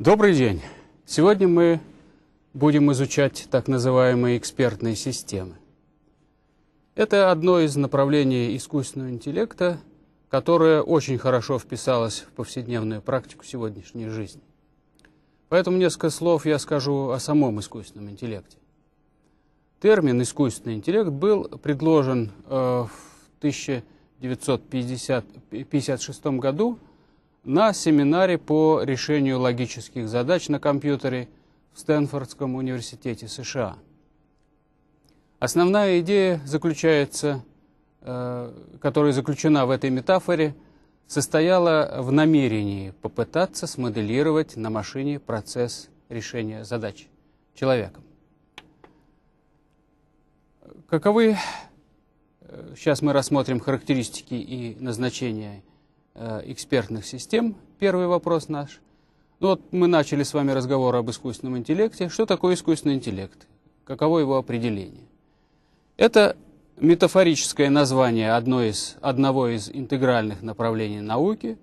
Добрый день! Сегодня мы будем изучать так называемые экспертные системы. Это одно из направлений искусственного интеллекта, которое очень хорошо вписалось в повседневную практику сегодняшней жизни. Поэтому несколько слов я скажу о самом искусственном интеллекте. Термин «искусственный интеллект» был предложен э, в 1956 году на семинаре по решению логических задач на компьютере в Стэнфордском университете США. Основная идея, заключается, э, которая заключена в этой метафоре, состояла в намерении попытаться смоделировать на машине процесс решения задач человеком. Каковы, э, сейчас мы рассмотрим характеристики и назначения Э, экспертных систем, первый вопрос наш. Ну, вот мы начали с вами разговор об искусственном интеллекте. Что такое искусственный интеллект? Каково его определение? Это метафорическое название одной из, одного из интегральных направлений науки,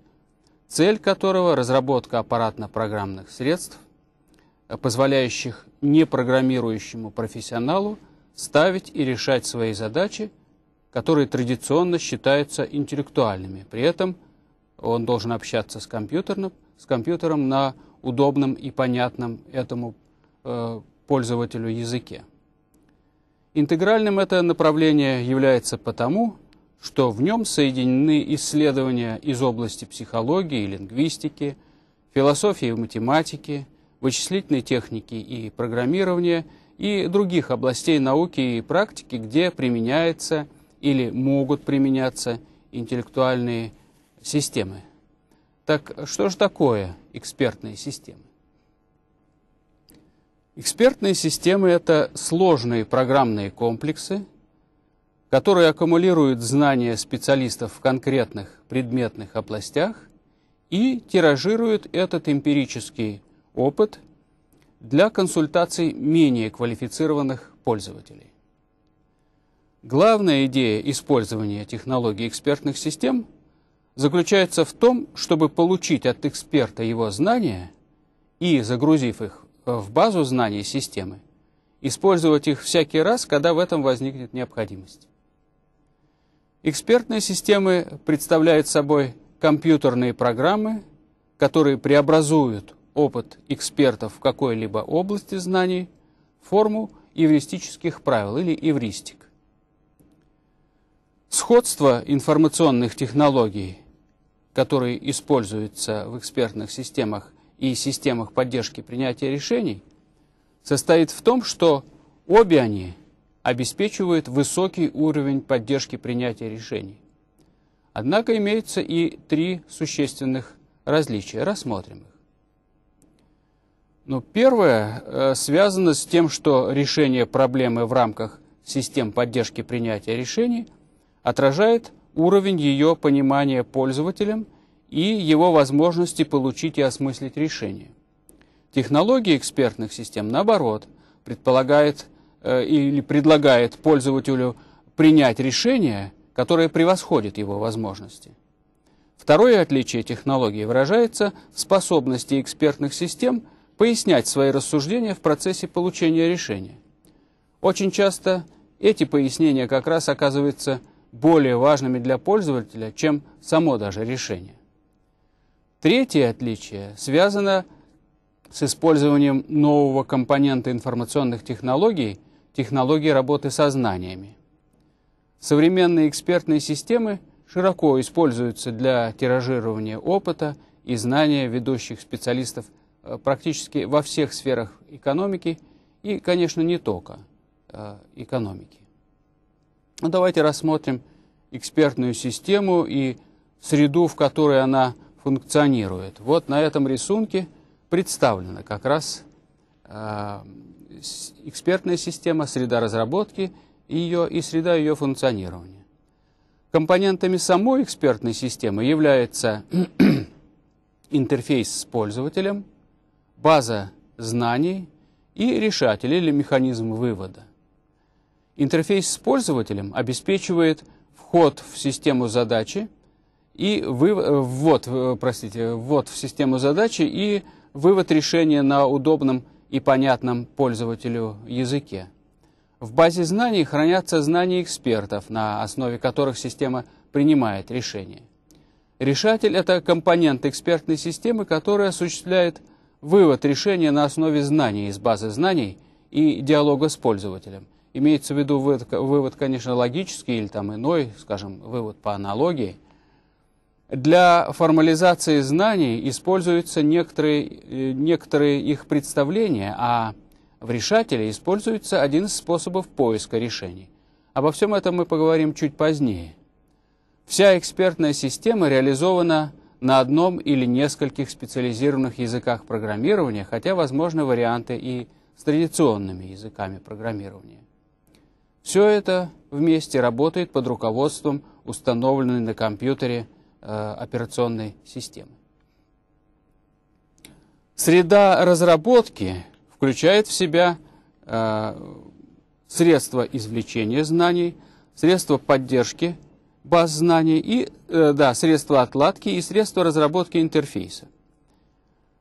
цель которого – разработка аппаратно-программных средств, э, позволяющих непрограммирующему профессионалу ставить и решать свои задачи, которые традиционно считаются интеллектуальными. При этом – он должен общаться с компьютером, с компьютером на удобном и понятном этому э, пользователю языке. Интегральным это направление является потому, что в нем соединены исследования из области психологии и лингвистики, философии и математики, вычислительной техники и программирования и других областей науки и практики, где применяется или могут применяться интеллектуальные системы. Так что же такое экспертные системы? Экспертные системы – это сложные программные комплексы, которые аккумулируют знания специалистов в конкретных предметных областях и тиражируют этот эмпирический опыт для консультаций менее квалифицированных пользователей. Главная идея использования технологий экспертных систем – заключается в том, чтобы получить от эксперта его знания и, загрузив их э, в базу знаний системы, использовать их всякий раз, когда в этом возникнет необходимость. Экспертные системы представляют собой компьютерные программы, которые преобразуют опыт экспертов в какой-либо области знаний в форму евристических правил или евристик. Сходство информационных технологий который используется в экспертных системах и системах поддержки принятия решений, состоит в том, что обе они обеспечивают высокий уровень поддержки принятия решений. Однако имеются и три существенных различия. Рассмотрим их. Ну, первое э, связано с тем, что решение проблемы в рамках систем поддержки принятия решений отражает уровень ее понимания пользователем и его возможности получить и осмыслить решение. Технология экспертных систем, наоборот, предполагает э, или предлагает пользователю принять решение, которое превосходит его возможности. Второе отличие технологии выражается в способности экспертных систем пояснять свои рассуждения в процессе получения решения. Очень часто эти пояснения как раз оказываются более важными для пользователя, чем само даже решение. Третье отличие связано с использованием нового компонента информационных технологий, технологии работы со знаниями. Современные экспертные системы широко используются для тиражирования опыта и знания ведущих специалистов э, практически во всех сферах экономики и, конечно, не только э, экономики. Но ну, давайте рассмотрим экспертную систему и среду, в которой она функционирует. Вот на этом рисунке представлена как раз э, экспертная система, среда разработки ее и среда ее функционирования. Компонентами самой экспертной системы является интерфейс с пользователем, база знаний и решатель или механизм вывода. Интерфейс с пользователем обеспечивает вход в систему задачи и вывод, э, ввод, э, простите, ввод в систему задачи и вывод решения на удобном и понятном пользователю языке. В базе знаний хранятся знания экспертов, на основе которых система принимает решения. Решатель – это компонент экспертной системы, которая осуществляет вывод решения на основе знаний из базы знаний и диалога с пользователем – Имеется в виду вывод, вывод, конечно, логический или там иной, скажем, вывод по аналогии. Для формализации знаний используются некоторые, э, некоторые их представления, а в решателе используется один из способов поиска решений. Обо всем этом мы поговорим чуть позднее. Вся экспертная система реализована на одном или нескольких специализированных языках программирования, хотя возможны варианты и с традиционными языками программирования. Все это вместе работает под руководством установленной на компьютере э, операционной системы. Среда разработки включает в себя э, средства извлечения знаний, средства поддержки баз знаний и э, да, средства отладки и средства разработки интерфейса.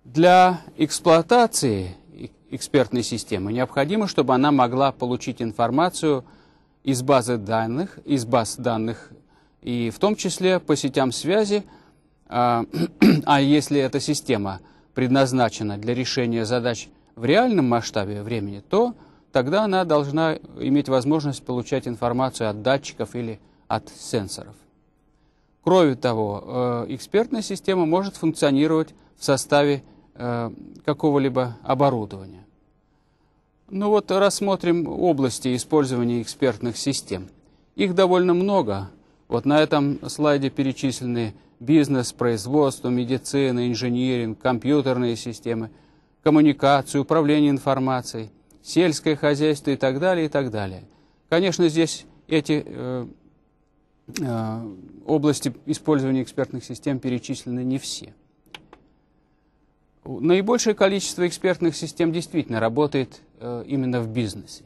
Для эксплуатации экспертной системы необходимо, чтобы она могла получить информацию – из базы данных, из баз данных, и в том числе по сетям связи, а, а, если эта система предназначена для решения задач в реальном масштабе времени, то тогда она должна иметь возможность получать информацию от датчиков или от сенсоров. Кроме того, э, экспертная система может функционировать в составе э, какого-либо оборудования. Ну вот рассмотрим области использования экспертных систем. Их довольно много. Вот на этом слайде перечислены бизнес, производство, медицина, инженеринг, компьютерные системы, коммуникации, управление информацией, сельское хозяйство и так далее, и так далее. Конечно, здесь эти э, э, области использования экспертных систем перечислены не все. Наибольшее количество экспертных систем действительно работает Э, именно в бизнесе.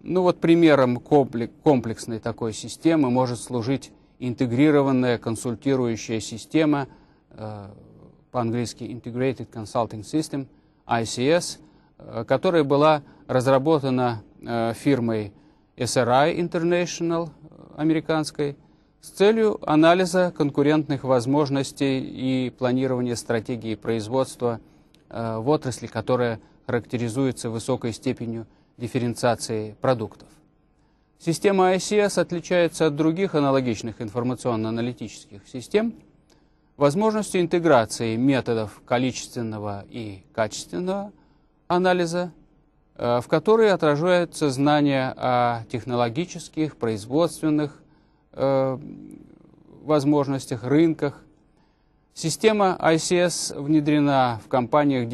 Ну вот примером комплексной такой системы может служить интегрированная консультирующая система, э, по-английски Integrated Consulting System, ICS, э, которая была разработана фирмой SRI International американской с целью анализа конкурентных возможностей и планирования стратегии производства в отрасли, которая характеризуется высокой степенью дифференциации продуктов. Система ICS отличается от других аналогичных информационно-аналитических систем возможностью интеграции методов количественного и качественного анализа, э, в которые отражаются знания о технологических, производственных э, возможностях, рынках, Система ICS внедрена в компаниях,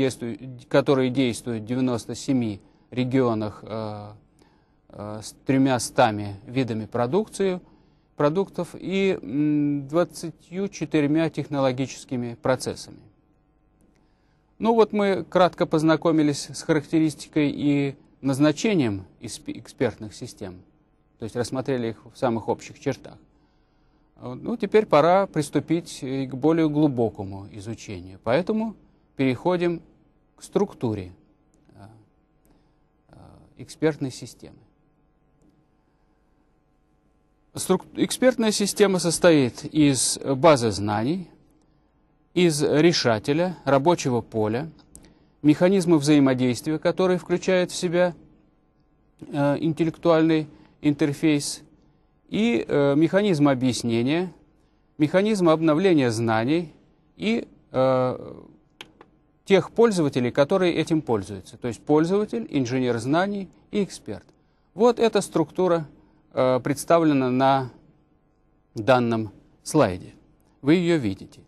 которые действуют в 97 регионах э, э, с тремя стами видами продукции, продуктов и 24 технологическими процессами. Ну вот мы кратко познакомились с характеристикой и назначением экспертных систем, то есть рассмотрели их в самых общих чертах. Ну, теперь пора приступить к более глубокому изучению. Поэтому переходим к структуре э, э, экспертной системы. Струк... Экспертная система состоит из базы знаний, из решателя, рабочего поля, механизма взаимодействия, который включает в себя э, интеллектуальный интерфейс и э, механизм объяснения, механизм обновления знаний и э, тех пользователей, которые этим пользуются. То есть пользователь, инженер знаний и эксперт. Вот эта структура э, представлена на данном слайде. Вы ее видите.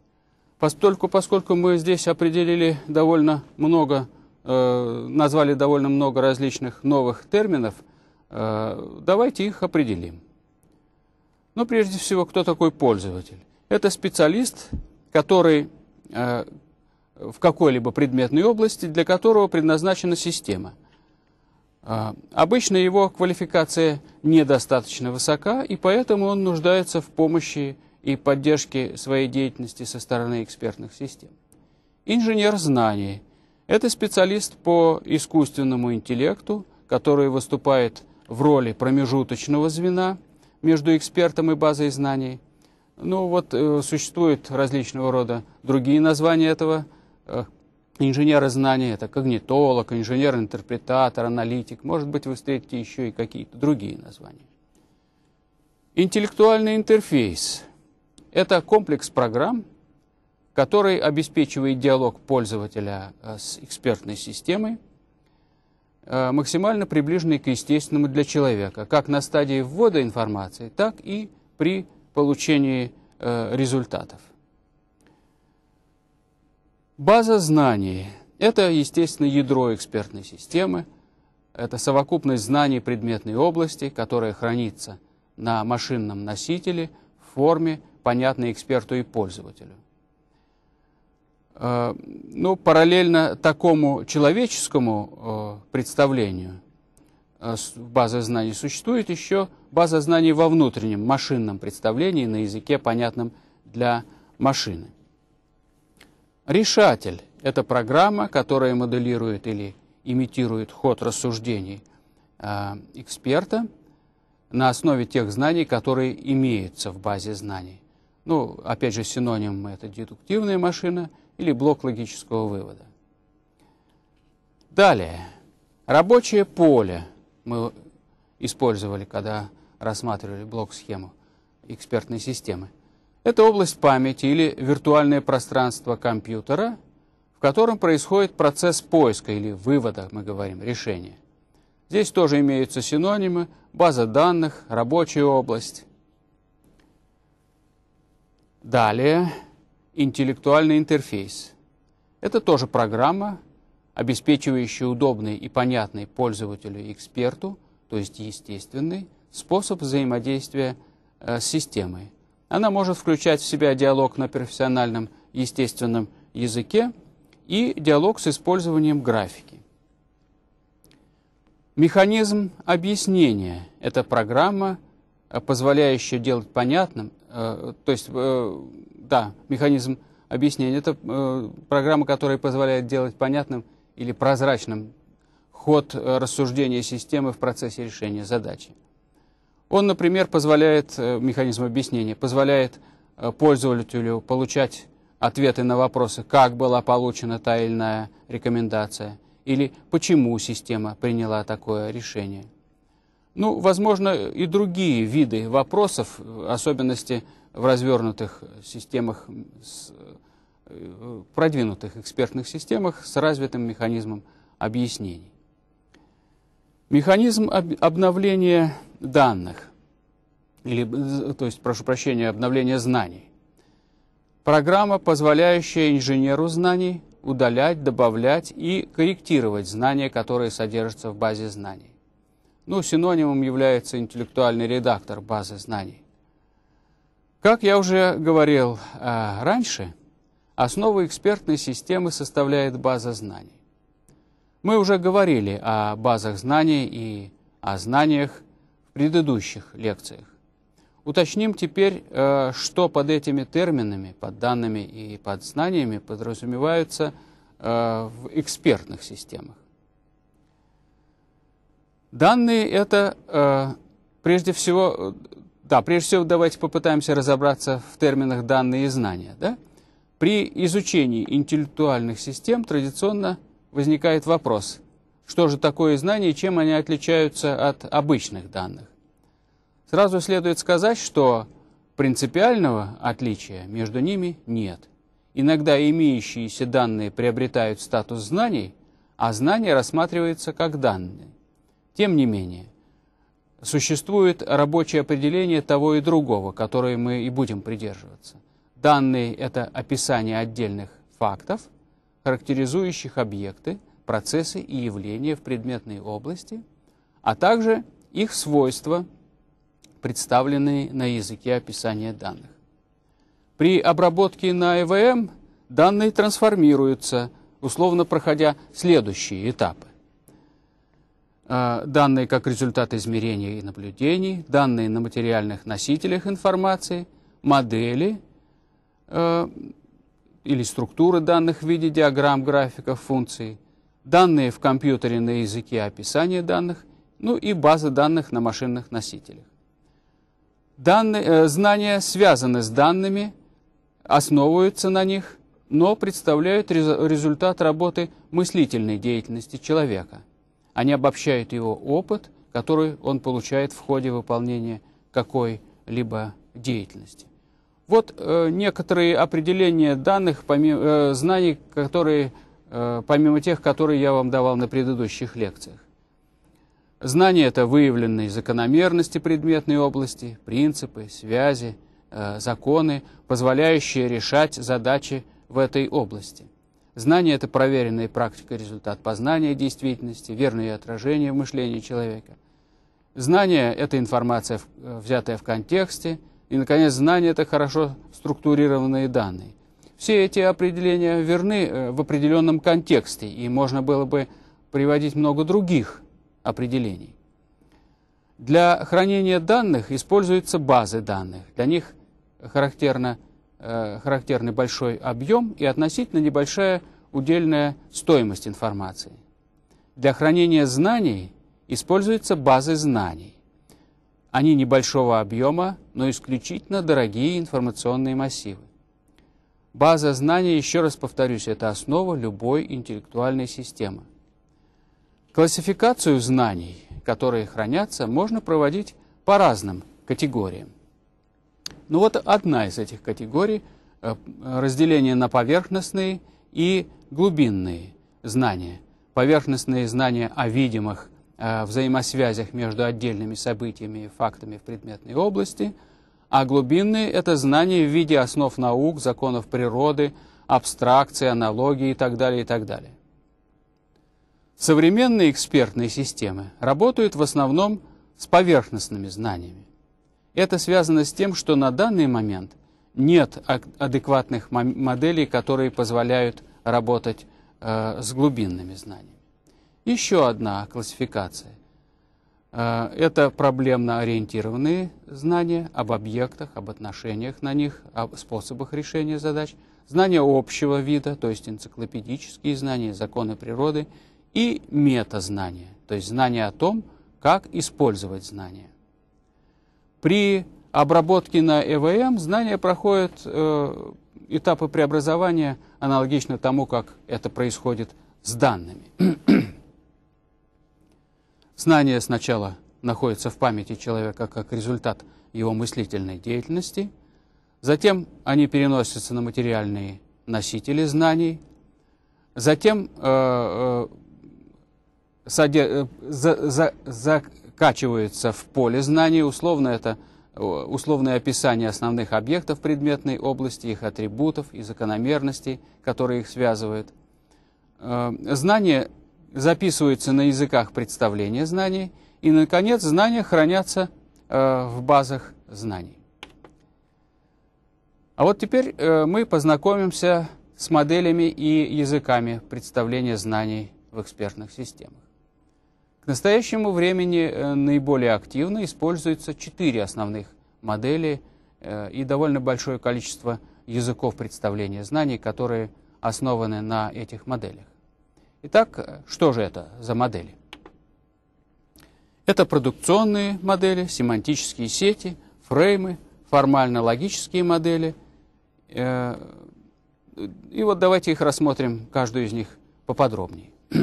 Поскольку, поскольку мы здесь определили довольно много, э, назвали довольно много различных новых терминов, э, давайте их определим. Но прежде всего, кто такой пользователь? Это специалист, который э, в какой-либо предметной области, для которого предназначена система. Э, обычно его квалификация недостаточно высока, и поэтому он нуждается в помощи и поддержке своей деятельности со стороны экспертных систем. Инженер знаний – это специалист по искусственному интеллекту, который выступает в роли промежуточного звена – между экспертом и базой знаний. Ну вот э, существуют различного рода другие названия этого. Э, инженера знаний – это когнитолог, инженер-интерпретатор, аналитик. Может быть, вы встретите еще и какие-то другие названия. Интеллектуальный интерфейс – это комплекс программ, который обеспечивает диалог пользователя э, с экспертной системой – Э, максимально приближенной к естественному для человека, как на стадии ввода информации, так и при получении э, результатов. База знаний – это, естественно, ядро экспертной системы, это совокупность знаний предметной области, которая хранится на машинном носителе в форме, понятной эксперту и пользователю. Э, ну, параллельно такому человеческому э, представлению э, базы знаний существует еще база знаний во внутреннем машинном представлении на языке, понятном для машины. Решатель – это программа, которая моделирует или имитирует ход рассуждений эксперта на основе тех знаний, которые имеются в базе знаний. Ну, опять же, синоним – это дедуктивная машина – или блок логического вывода. Далее. Рабочее поле мы использовали, когда рассматривали блок-схему экспертной системы. Это область памяти или виртуальное пространство компьютера, в котором происходит процесс поиска или вывода, мы говорим, решения. Здесь тоже имеются синонимы база данных, рабочая область. Далее интеллектуальный интерфейс. Это тоже программа, обеспечивающая удобный и понятный пользователю и эксперту, то есть естественный, способ взаимодействия э, с системой. Она может включать в себя диалог на профессиональном естественном языке и диалог с использованием графики. Механизм объяснения – это программа, э, позволяющая делать понятным, э, то есть да, механизм объяснения. Это э, программа, которая позволяет делать понятным или прозрачным ход э, рассуждения системы в процессе решения задачи. Он, например, позволяет, э, механизм объяснения, позволяет э, пользователю получать ответы на вопросы, как была получена та или иная рекомендация, или почему система приняла такое решение. Ну, возможно, и другие виды вопросов, особенности в развернутых системах, с, э, продвинутых экспертных системах с развитым механизмом объяснений. Механизм об, обновления данных, или, то есть, прошу прощения, обновления знаний. Программа, позволяющая инженеру знаний удалять, добавлять и корректировать знания, которые содержатся в базе знаний. Ну, синонимом является интеллектуальный редактор базы знаний. Как я уже говорил а, раньше, основу экспертной системы составляет база знаний. Мы уже говорили о базах знаний и о знаниях в предыдущих лекциях. Уточним теперь, э, что под этими терминами, под данными и под знаниями подразумеваются э, в экспертных системах. Данные – это прежде всего да, прежде всего давайте попытаемся разобраться в терминах данные и знания. Да? При изучении интеллектуальных систем традиционно возникает вопрос, что же такое знание и чем они отличаются от обычных данных. Сразу следует сказать, что принципиального отличия между ними нет. Иногда имеющиеся данные приобретают статус знаний, а знание рассматривается как данные. Тем не менее, Существует рабочее определение того и другого, которое мы и будем придерживаться. Данные – это описание отдельных фактов, характеризующих объекты, процессы и явления в предметной области, а также их свойства, представленные на языке описания данных. При обработке на ЭВМ данные трансформируются, условно проходя следующие этапы. А, данные как результат измерений и наблюдений, данные на материальных носителях информации, модели э, или структуры данных в виде диаграмм, графиков, функций, данные в компьютере на языке описания данных, ну и базы данных на машинных носителях. Данные, э, знания связаны с данными, основываются на них, но представляют результат работы мыслительной деятельности человека – они обобщают его опыт, который он получает в ходе выполнения какой-либо деятельности. Вот э, некоторые определения данных, помимо, э, знаний, которые, э, помимо тех, которые я вам давал на предыдущих лекциях. Знания – это выявленные закономерности предметной области, принципы, связи, э, законы, позволяющие решать задачи в этой области. Знание – это проверенная практика, результат познания действительности, верное отражение в мышлении человека. Знание – это информация, э, взятая в контексте. И, наконец, знание – это хорошо структурированные данные. Все эти определения верны э, в определенном контексте, и можно было бы приводить много других определений. Для хранения данных используются базы данных. Для них характерно – Э, характерный большой объем и относительно небольшая удельная стоимость информации. Для хранения знаний используются базы знаний. Они небольшого объема, но исключительно дорогие информационные массивы. База знаний, еще раз повторюсь, это основа любой интеллектуальной системы. Классификацию знаний, которые хранятся, можно проводить по разным категориям. Ну вот одна из этих категорий э, – разделение на поверхностные и глубинные знания. Поверхностные знания о видимых э, взаимосвязях между отдельными событиями и фактами в предметной области, а глубинные – это знания в виде основ наук, законов природы, абстракции, аналогии и так далее, и так далее. Современные экспертные системы работают в основном с поверхностными знаниями. Это связано с тем, что на данный момент нет адекватных моделей, которые позволяют работать э, с глубинными знаниями. Еще одна классификация. Э, это проблемно ориентированные знания об объектах, об отношениях на них, о способах решения задач, знания общего вида, то есть энциклопедические знания, законы природы, и метазнания, то есть знания о том, как использовать знания. При обработке на ЭВМ знания проходят э, этапы преобразования аналогично тому, как это происходит с данными. Знание сначала находится в памяти человека как результат его мыслительной деятельности, затем они переносятся на материальные носители знаний, затем э, э, э за, за, качивается в поле знаний. Условно это условное описание основных объектов предметной области, их атрибутов и закономерностей, которые их связывают. Э, знание записывается на языках представления знаний, и, наконец, знания хранятся э, в базах знаний. А вот теперь э, мы познакомимся с моделями и языками представления знаний в экспертных системах. К настоящему времени э, наиболее активно используются четыре основных модели э, и довольно большое количество языков представления знаний, которые основаны на этих моделях. Итак, э, что же это за модели? Это продукционные модели, семантические сети, фреймы, формально-логические модели. И вот давайте их рассмотрим, каждую из них поподробнее.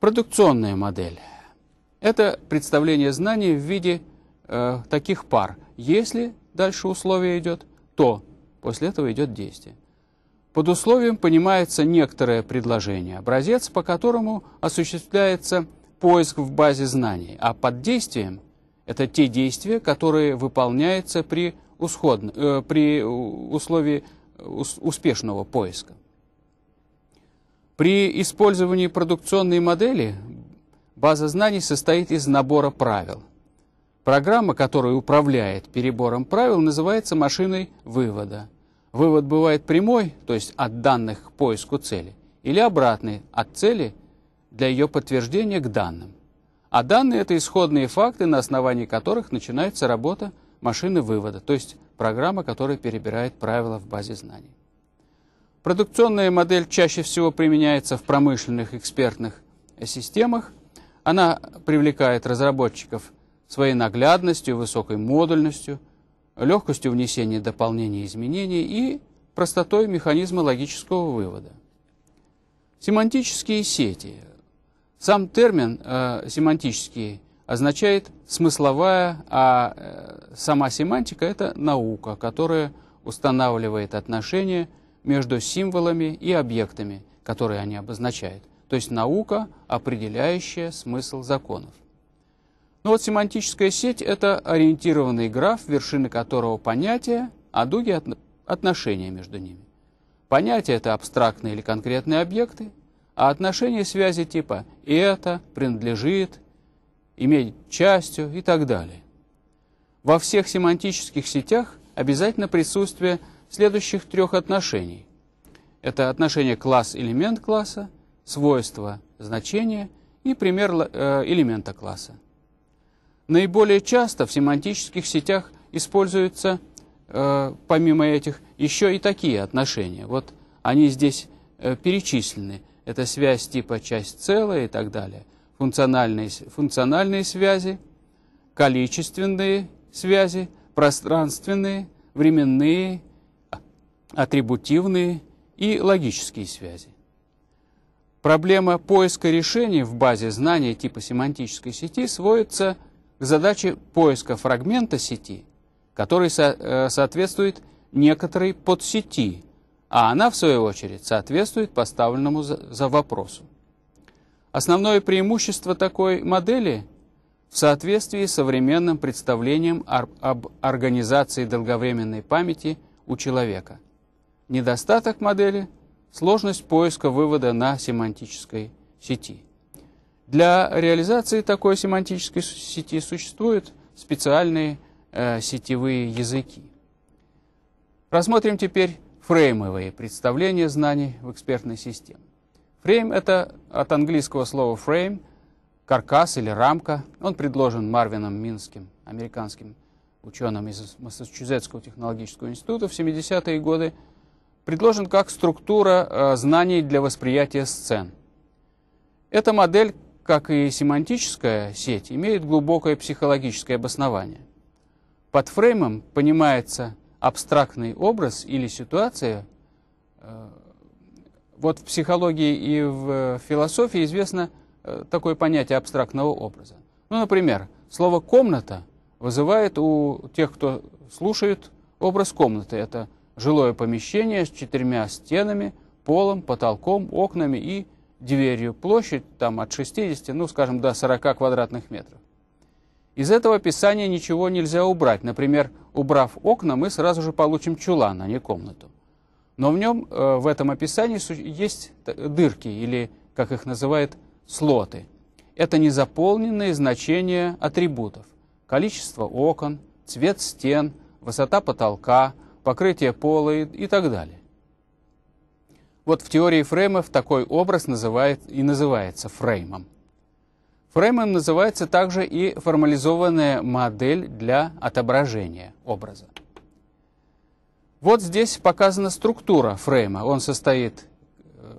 Продукционная модель – это представление знаний в виде э, таких пар. Если дальше условие идет, то после этого идет действие. Под условием понимается некоторое предложение, образец, по которому осуществляется поиск в базе знаний, а под действием – это те действия, которые выполняются при, усходно, э, при э, условии э, ус, успешного поиска. При использовании продукционной модели база знаний состоит из набора правил. Программа, которая управляет перебором правил, называется машиной вывода. Вывод бывает прямой, то есть от данных к поиску цели, или обратный, от цели для ее подтверждения к данным. А данные – это исходные факты, на основании которых начинается работа машины вывода, то есть программа, которая перебирает правила в базе знаний. Продукционная модель чаще всего применяется в промышленных экспертных системах. Она привлекает разработчиков своей наглядностью, высокой модульностью, легкостью внесения дополнений и изменений и простотой механизма логического вывода. Семантические сети. Сам термин э, «семантический» означает смысловая, а э, сама семантика – это наука, которая устанавливает отношения – между символами и объектами, которые они обозначают, то есть наука, определяющая смысл законов. Ну вот семантическая сеть – это ориентированный граф, вершины которого понятия, а дуги отношения между ними. Понятия – это абстрактные или конкретные объекты, а отношения – связи типа это», «принадлежит», «иметь частью» и так далее. Во всех семантических сетях обязательно присутствие – следующих трех отношений. Это отношение класс-элемент класса, свойство значение и пример э, элемента класса. Наиболее часто в семантических сетях используются, э, помимо этих, еще и такие отношения. Вот они здесь э, перечислены. Это связь типа часть целая и так далее. Функциональные, функциональные связи, количественные связи, пространственные, временные, атрибутивные и логические связи. Проблема поиска решений в базе знаний типа семантической сети сводится к задаче поиска фрагмента сети, который со э, соответствует некоторой подсети, а она, в свою очередь, соответствует поставленному за, за вопросу. Основное преимущество такой модели в соответствии с современным представлением об организации долговременной памяти у человека – Недостаток модели – сложность поиска вывода на семантической сети. Для реализации такой семантической сети существуют специальные э, сетевые языки. Рассмотрим теперь фреймовые представления знаний в экспертной системе. Фрейм – это от английского слова frame, каркас или рамка. Он предложен Марвином Минским, американским ученым из Массачусетского технологического института в 70-е годы – предложен как структура э, знаний для восприятия сцен. Эта модель, как и семантическая сеть, имеет глубокое психологическое обоснование. Под фреймом понимается абстрактный образ или ситуация. Э, вот в психологии и в философии известно э, такое понятие абстрактного образа. Ну, например, слово «комната» вызывает у тех, кто слушает, образ комнаты. Это Жилое помещение с четырьмя стенами, полом, потолком, окнами и дверью. Площадь там от 60, ну, скажем, до 40 квадратных метров. Из этого описания ничего нельзя убрать. Например, убрав окна, мы сразу же получим чулан, а не комнату. Но в нем, э, в этом описании есть дырки, или, как их называют, слоты. Это незаполненные значения атрибутов. Количество окон, цвет стен, высота потолка – покрытие пола и, и так далее. Вот в теории фреймов такой образ называет, и называется фреймом. Фреймом называется также и формализованная модель для отображения образа. Вот здесь показана структура фрейма. Он состоит э,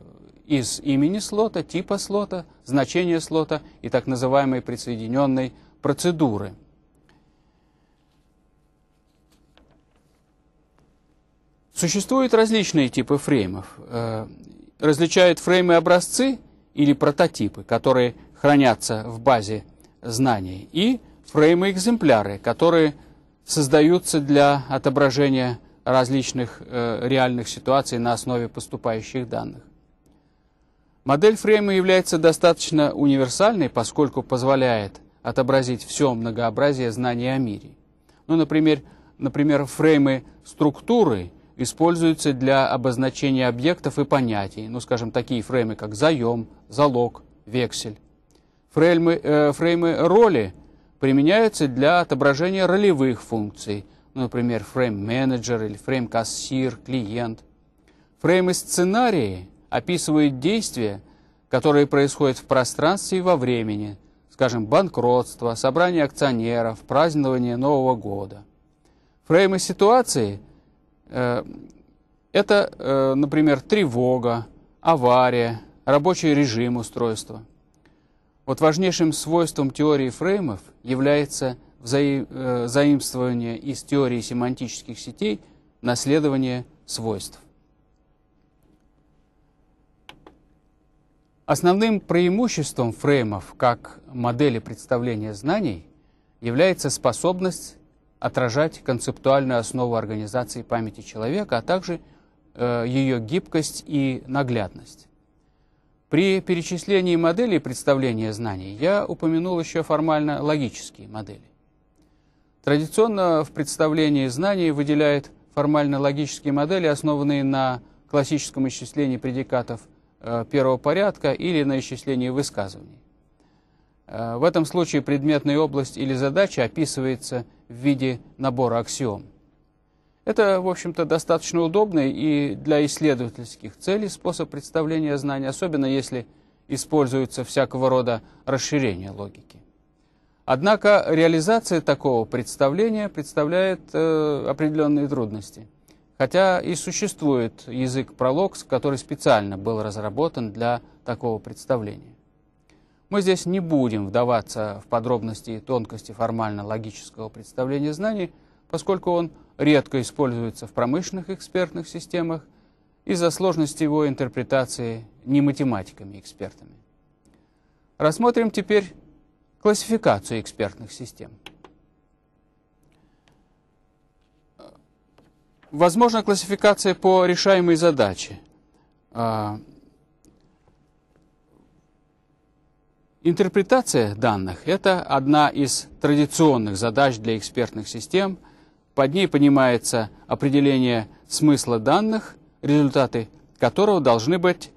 из имени слота, типа слота, значения слота и так называемой присоединенной процедуры – Существуют различные типы фреймов. Э, различают фреймы-образцы или прототипы, которые хранятся в базе знаний, и фреймы-экземпляры, которые создаются для отображения различных э, реальных ситуаций на основе поступающих данных. Модель фрейма является достаточно универсальной, поскольку позволяет отобразить все многообразие знаний о мире. Ну, например, например фреймы структуры используются для обозначения объектов и понятий, ну, скажем, такие фреймы, как заем, залог, вексель. Фреймы, э, фреймы роли применяются для отображения ролевых функций, ну, например, фрейм-менеджер или фрейм-кассир, клиент. Фреймы сценарии описывают действия, которые происходят в пространстве и во времени, скажем, банкротство, собрание акционеров, празднование Нового года. Фреймы ситуации Э, это, э, например, тревога, авария, рабочий режим устройства. Вот важнейшим свойством теории фреймов является взаим, э, заимствование из теории семантических сетей наследование свойств. Основным преимуществом фреймов как модели представления знаний является способность отражать концептуальную основу организации памяти человека, а также э, ее гибкость и наглядность. При перечислении моделей представления знаний я упомянул еще формально логические модели. Традиционно в представлении знаний выделяют формально логические модели, основанные на классическом исчислении предикатов э, первого порядка или на исчислении высказываний. Э, в этом случае предметная область или задача описывается – в виде набора аксиом. Это, в общем-то, достаточно удобный и для исследовательских целей способ представления знаний, особенно если используются всякого рода расширения логики. Однако реализация такого представления представляет э, определенные трудности. Хотя и существует язык пролог, который специально был разработан для такого представления. Мы здесь не будем вдаваться в подробности и тонкости формально-логического представления знаний, поскольку он редко используется в промышленных экспертных системах из-за сложности его интерпретации не математиками-экспертами. Рассмотрим теперь классификацию экспертных систем. Возможна классификация по решаемой задаче а, – Интерпретация данных – это одна из традиционных задач для экспертных систем. Под ней понимается определение смысла данных, результаты которого должны быть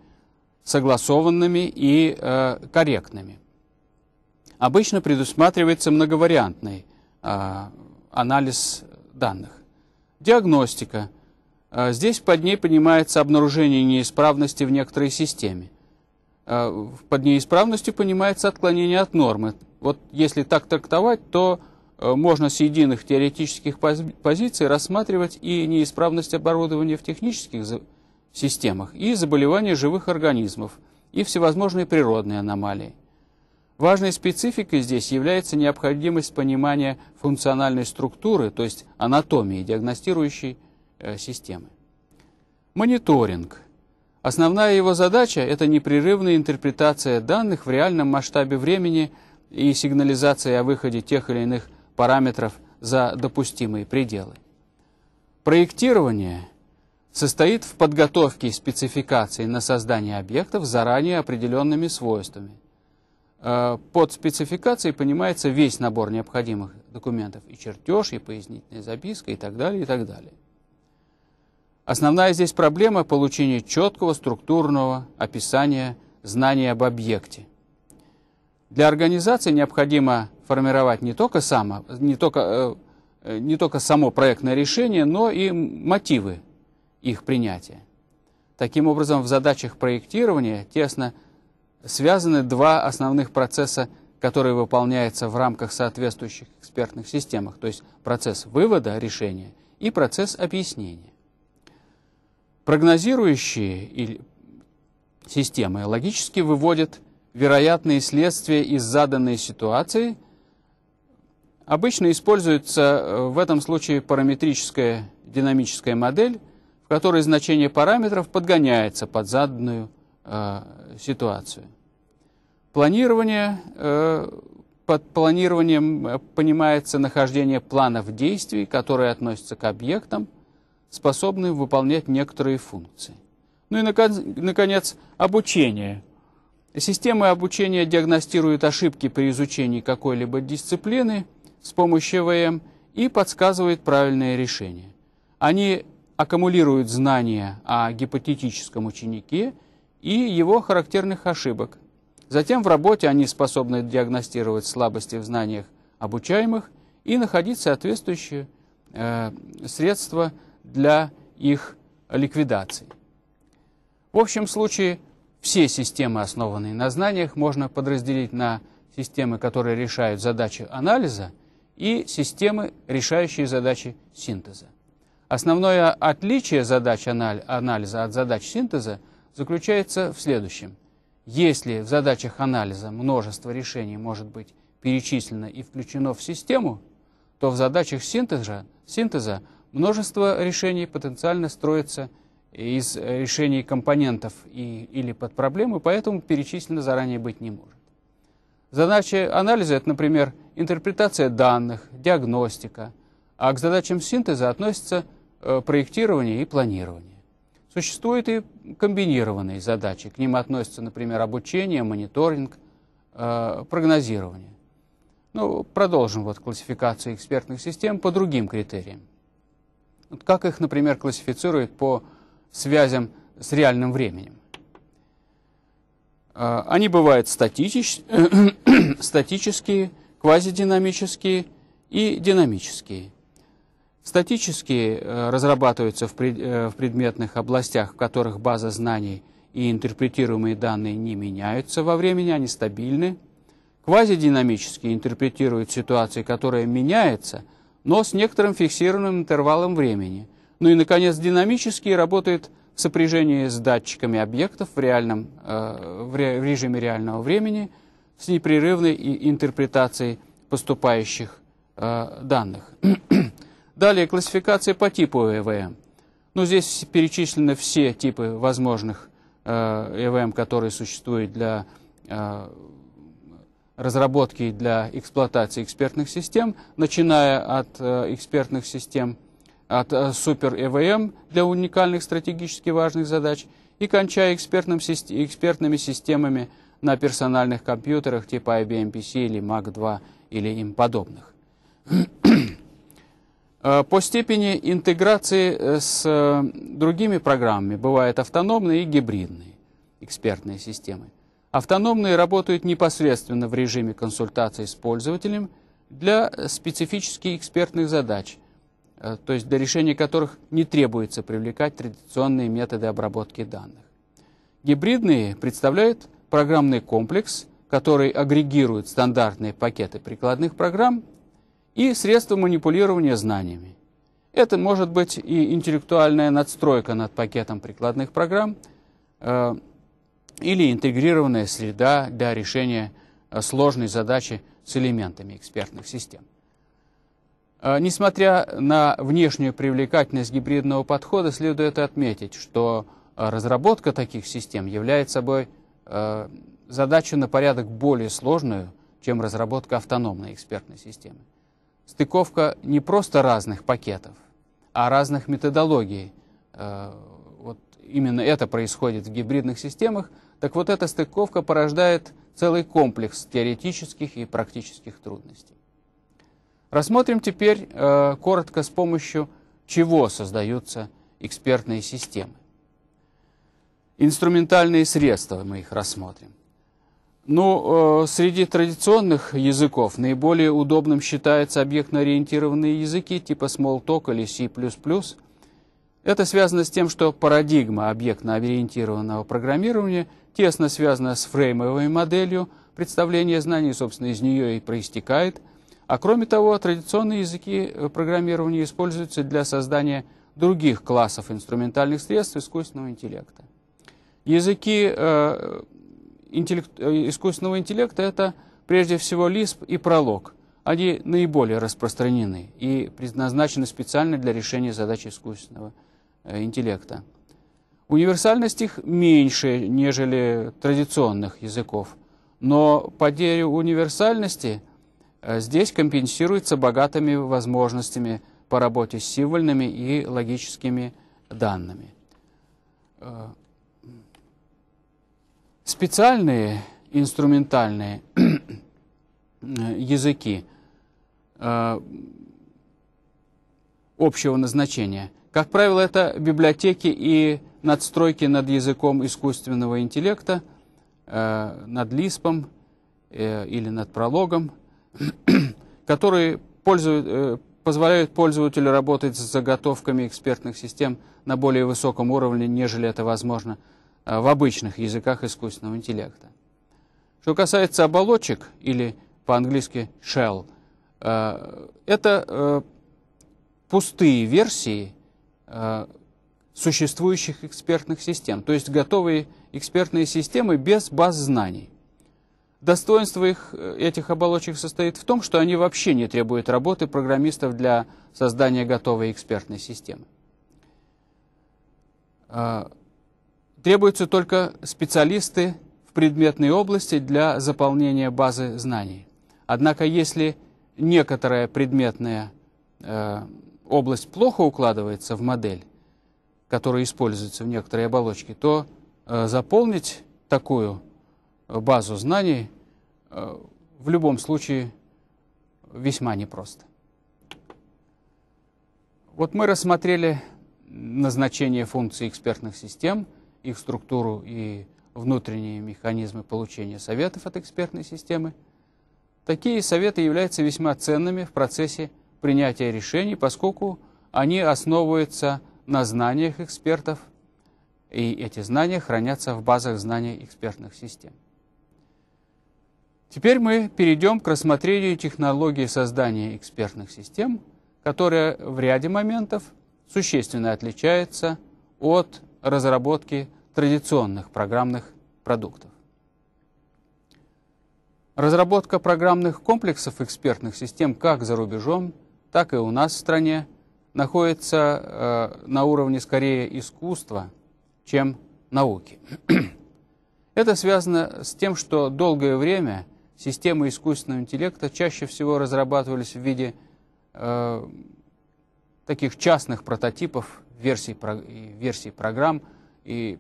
согласованными и э, корректными. Обычно предусматривается многовариантный э, анализ данных. Диагностика. Э, здесь под ней понимается обнаружение неисправности в некоторой системе – а, под неисправностью понимается отклонение от нормы. Вот если так трактовать, то э, можно с единых теоретических позиций рассматривать и неисправность оборудования в технических системах, и заболевания живых организмов, и всевозможные природные аномалии. Важной спецификой здесь является необходимость понимания функциональной структуры, то есть анатомии диагностирующей э, системы. Мониторинг – Основная его задача – это непрерывная интерпретация данных в реальном масштабе времени и сигнализация о выходе тех или иных параметров за допустимые пределы. Проектирование состоит в подготовке спецификации на создание объектов заранее определенными свойствами. Э, под спецификацией понимается весь набор необходимых документов, и чертеж, и пояснительная записка, и так далее, и так далее. Основная здесь проблема – получение четкого структурного описания знания об объекте. Для организации необходимо формировать не только, само, не только, э, э, не только само проектное решение, но и мотивы их принятия. Таким образом, в задачах проектирования тесно связаны два основных процесса, которые выполняются в рамках соответствующих экспертных системах, то есть процесс вывода решения и процесс объяснения. Прогнозирующие системы логически выводят вероятные следствия из заданной ситуации. Обычно используется э, в этом случае параметрическая динамическая модель, в которой значение параметров подгоняется под заданную э, ситуацию. Планирование э, под планированием э, понимается нахождение планов действий, которые относятся к объектам – способны выполнять некоторые функции. Ну и, наконец, обучение. Системы обучения диагностируют ошибки при изучении какой-либо дисциплины с помощью ВМ и подсказывают правильное решение. Они аккумулируют знания о гипотетическом ученике и его характерных ошибок. Затем в работе они способны диагностировать слабости в знаниях обучаемых и находить соответствующие э, средства для их ликвидации. В общем случае, все системы, основанные на знаниях, можно подразделить на системы, которые решают задачи анализа, и системы, решающие задачи синтеза. Основное отличие задач анализа от задач синтеза заключается в следующем. Если в задачах анализа множество решений может быть перечислено и включено в систему, то в задачах синтеза, синтеза Множество решений потенциально строится из решений компонентов и, или подпроблемы, поэтому перечислено заранее быть не может. Задачи анализа – это, например, интерпретация данных, диагностика, а к задачам синтеза относятся э, проектирование и планирование. Существуют и комбинированные задачи. К ним относятся, например, обучение, мониторинг, э, прогнозирование. Ну, продолжим вот классификацию экспертных систем по другим критериям как их, например, классифицируют по связям с реальным временем? А, они бывают статич... статические, квазидинамические и динамические. Статические э, разрабатываются э, в предметных областях, в которых база знаний и интерпретируемые данные не меняются во времени, они стабильны. Квазидинамические интерпретируют ситуации, которые меняются но с некоторым фиксированным интервалом времени. Ну и, наконец, динамический работает в сопряжении с датчиками объектов в, реальном, э, в, ре, в режиме реального времени с непрерывной интерпретацией поступающих э, данных. Далее классификация по типу ЭВМ. Ну, здесь перечислены все типы возможных э, ЭВМ, которые существуют для э, разработки для эксплуатации экспертных систем, начиная от э, экспертных систем от э, супер ЭВМ для уникальных стратегически важных задач и кончая экспертным, экспертными системами на персональных компьютерах типа IBM PC или Mac 2 или им подобных. Э, по степени интеграции с другими программами бывают автономные и гибридные экспертные системы. Автономные работают непосредственно в режиме консультации с пользователем для специфических экспертных задач, э, то есть для решения которых не требуется привлекать традиционные методы обработки данных. Гибридные представляют программный комплекс, который агрегирует стандартные пакеты прикладных программ и средства манипулирования знаниями. Это может быть и интеллектуальная надстройка над пакетом прикладных программ э, – или интегрированная среда для решения э, сложной задачи с элементами экспертных систем. Э, несмотря на внешнюю привлекательность гибридного подхода, следует отметить, что э, разработка таких систем является собой задачу на порядок более сложную, чем разработка автономной экспертной системы. Стыковка не просто разных пакетов, а разных методологий. Вот именно это происходит в гибридных системах – так вот эта стыковка порождает целый комплекс теоретических и практических трудностей. Рассмотрим теперь э, коротко с помощью чего создаются экспертные системы. Инструментальные средства мы их рассмотрим. Ну, э, среди традиционных языков наиболее удобным считаются объектно-ориентированные языки типа Smalltalk или C++, это связано с тем, что парадигма объектно-ориентированного программирования тесно связана с фреймовой моделью, представление знаний, собственно, из нее и проистекает. А кроме того, традиционные языки э, программирования используются для создания других классов инструментальных средств искусственного интеллекта. Языки э, интеллект, э, искусственного интеллекта – это прежде всего Lisp и Prolog. Они наиболее распространены и предназначены специально для решения задач искусственного интеллекта Э, интеллекта. Универсальность их меньше, нежели традиционных языков. Но потерю универсальности э, здесь компенсируется богатыми возможностями по работе с символьными и логическими данными. Э, специальные инструментальные языки общего назначения – как правило, это библиотеки и надстройки над языком искусственного интеллекта, э, над лиспом э, или над прологом, которые пользуют, э, позволяют пользователю работать с заготовками экспертных систем на более высоком уровне, нежели это возможно в обычных языках искусственного интеллекта. Что касается оболочек, или по-английски shell, это пустые версии – Э, существующих экспертных систем, то есть готовые экспертные системы без баз знаний. Достоинство их, э, этих оболочек состоит в том, что они вообще не требуют работы программистов для создания готовой экспертной системы. Э, требуются только специалисты в предметной области для заполнения базы знаний. Однако, если некоторая предметная область плохо укладывается в модель, которая используется в некоторой оболочке, то э, заполнить такую э, базу знаний э, в любом случае весьма непросто. Вот мы рассмотрели назначение функций экспертных систем, их структуру и внутренние механизмы получения советов от экспертной системы. Такие советы являются весьма ценными в процессе принятия решений, поскольку они основываются на знаниях экспертов, и эти знания хранятся в базах знаний экспертных систем. Теперь мы перейдем к рассмотрению технологии создания экспертных систем, которая в ряде моментов существенно отличается от разработки традиционных программных продуктов. Разработка программных комплексов экспертных систем как за рубежом – так и у нас в стране, находится э, на уровне скорее искусства, чем науки. Это связано с тем, что долгое время системы искусственного интеллекта чаще всего разрабатывались в виде э, таких частных прототипов, версий, про, версий программ. И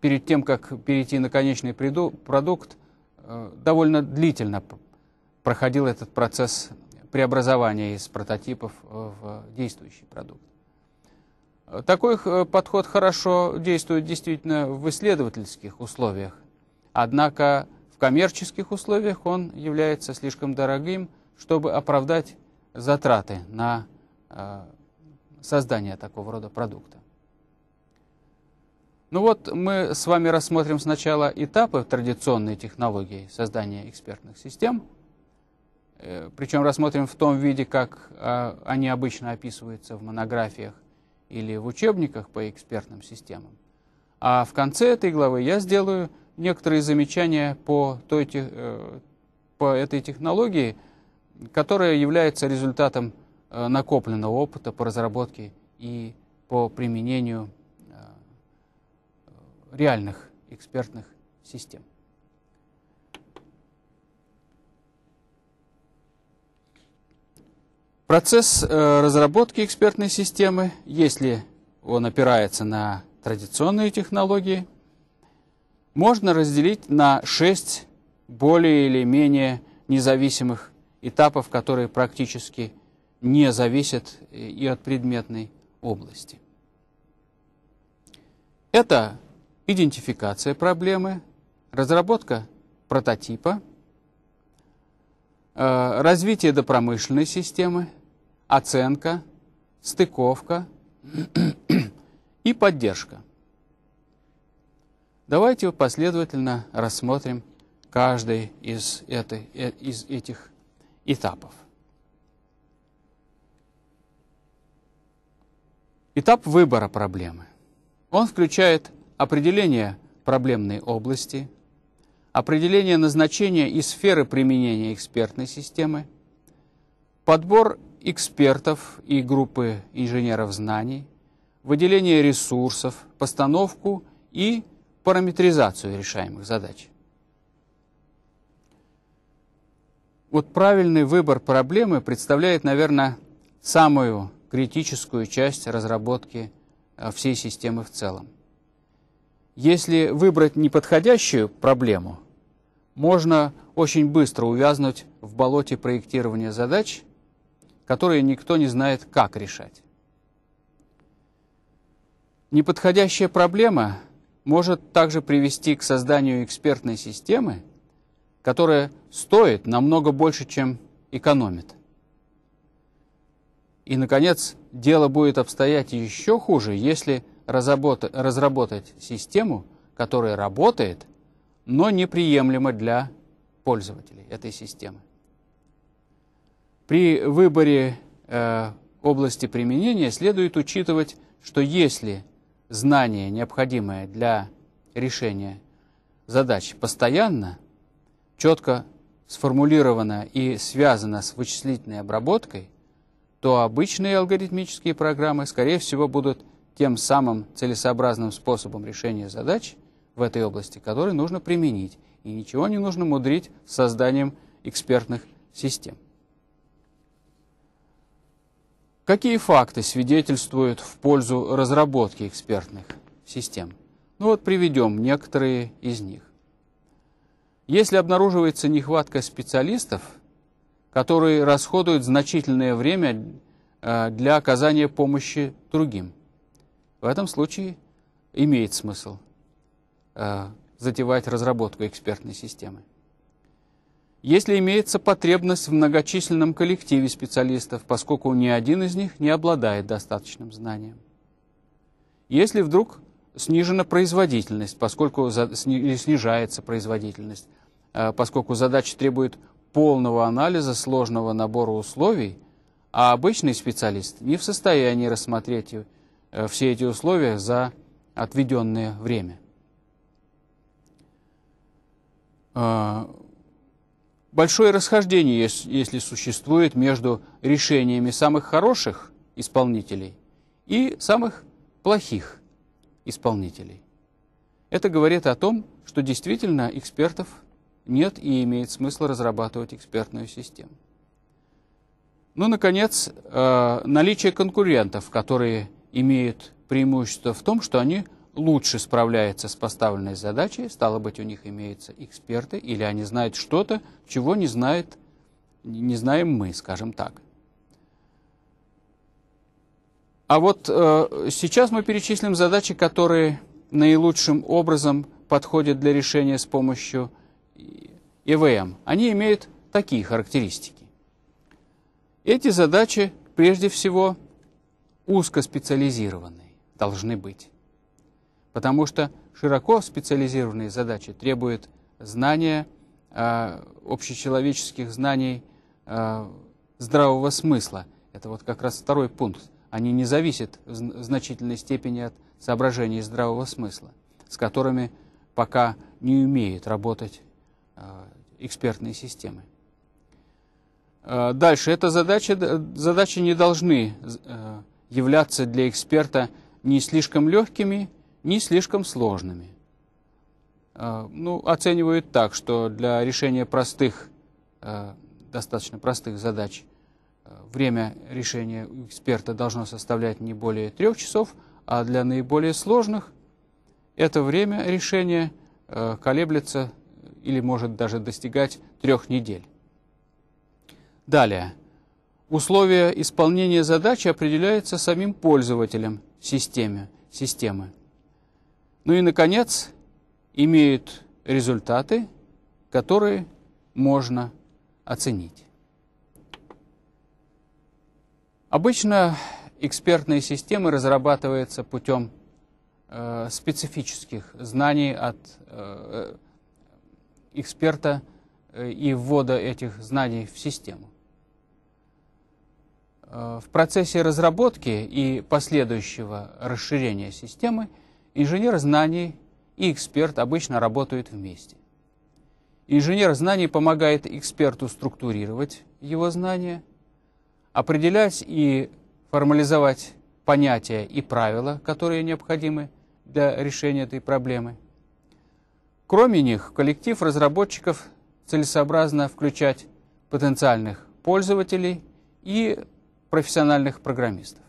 перед тем, как перейти на конечный приду, продукт, э, довольно длительно проходил этот процесс преобразования из прототипов э, в действующий продукт. Такой э, подход хорошо действует действительно в исследовательских условиях, однако в коммерческих условиях он является слишком дорогим, чтобы оправдать затраты на э, создание такого рода продукта. Ну вот мы с вами рассмотрим сначала этапы традиционной технологии создания экспертных систем – Э, причем рассмотрим в том виде, как а, они обычно описываются в монографиях или в учебниках по экспертным системам. А в конце этой главы я сделаю некоторые замечания по, той, э, по этой технологии, которая является результатом э, накопленного опыта по разработке и по применению реальных экспертных систем. Процесс э, разработки экспертной системы, если он опирается на традиционные технологии, можно разделить на шесть более или менее независимых этапов, которые практически не зависят э, и от предметной области. Это идентификация проблемы, разработка прототипа, э, развитие допромышленной системы – оценка, стыковка и поддержка. Давайте последовательно рассмотрим каждый из, этой, э, из этих этапов. Этап выбора проблемы. Он включает определение проблемной области, определение назначения и сферы применения экспертной системы, подбор экспертов и группы инженеров знаний, выделение ресурсов, постановку и параметризацию решаемых задач. Вот правильный выбор проблемы представляет, наверное, самую критическую часть разработки э, всей системы в целом. Если выбрать неподходящую проблему, можно очень быстро увязнуть в болоте проектирования задач – которые никто не знает, как решать. Неподходящая проблема может также привести к созданию экспертной системы, которая стоит намного больше, чем экономит. И, наконец, дело будет обстоять еще хуже, если разработать систему, которая работает, но неприемлема для пользователей этой системы. При выборе э, области применения следует учитывать, что если знание, необходимое для решения задач, постоянно, четко сформулировано и связано с вычислительной обработкой, то обычные алгоритмические программы, скорее всего, будут тем самым целесообразным способом решения задач в этой области, который нужно применить. И ничего не нужно мудрить с созданием экспертных систем. Какие факты свидетельствуют в пользу разработки экспертных систем? Ну вот приведем некоторые из них. Если обнаруживается нехватка специалистов, которые расходуют значительное время э, для оказания помощи другим, в этом случае имеет смысл э, затевать разработку экспертной системы если имеется потребность в многочисленном коллективе специалистов, поскольку ни один из них не обладает достаточным знанием. Если вдруг снижена производительность, поскольку за, снижается производительность, э, поскольку задача требует полного анализа сложного набора условий, а обычный специалист не в состоянии рассмотреть э, все эти условия за отведенное время. Э, большое расхождение, если существует между решениями самых хороших исполнителей и самых плохих исполнителей. Это говорит о том, что действительно экспертов нет и имеет смысл разрабатывать экспертную систему. Ну, наконец, э, наличие конкурентов, которые имеют преимущество в том, что они – лучше справляется с поставленной задачей, стало быть, у них имеются эксперты, или они знают что-то, чего не, знает, не знаем мы, скажем так. А вот э, сейчас мы перечислим задачи, которые наилучшим образом подходят для решения с помощью ЭВМ. Они имеют такие характеристики. Эти задачи, прежде всего, узкоспециализированные должны быть потому что широко специализированные задачи требуют знания, а, общечеловеческих знаний, а, здравого смысла. Это вот как раз второй пункт. Они не зависят в значительной степени от соображений здравого смысла, с которыми пока не умеет работать а, экспертные системы. Дальше. Эта задача, задачи не должны э, являться для эксперта не слишком легкими, не слишком сложными. А, ну, оценивают так, что для решения простых, а, достаточно простых задач а, время решения эксперта должно составлять не более трех часов, а для наиболее сложных это время решения колеблется или может даже достигать трех недель. Далее. Условия исполнения задачи определяются самим пользователем системы. системы. Ну и, наконец, имеют результаты, которые можно оценить. Обычно экспертные системы разрабатываются путем э, специфических знаний от э, эксперта э, и ввода этих знаний в систему. Э, в процессе разработки и последующего расширения системы Инженер знаний и эксперт обычно работают вместе. Инженер знаний помогает эксперту структурировать его знания, определять и формализовать понятия и правила, которые необходимы для решения этой проблемы. Кроме них, в коллектив разработчиков целесообразно включать потенциальных пользователей и профессиональных программистов.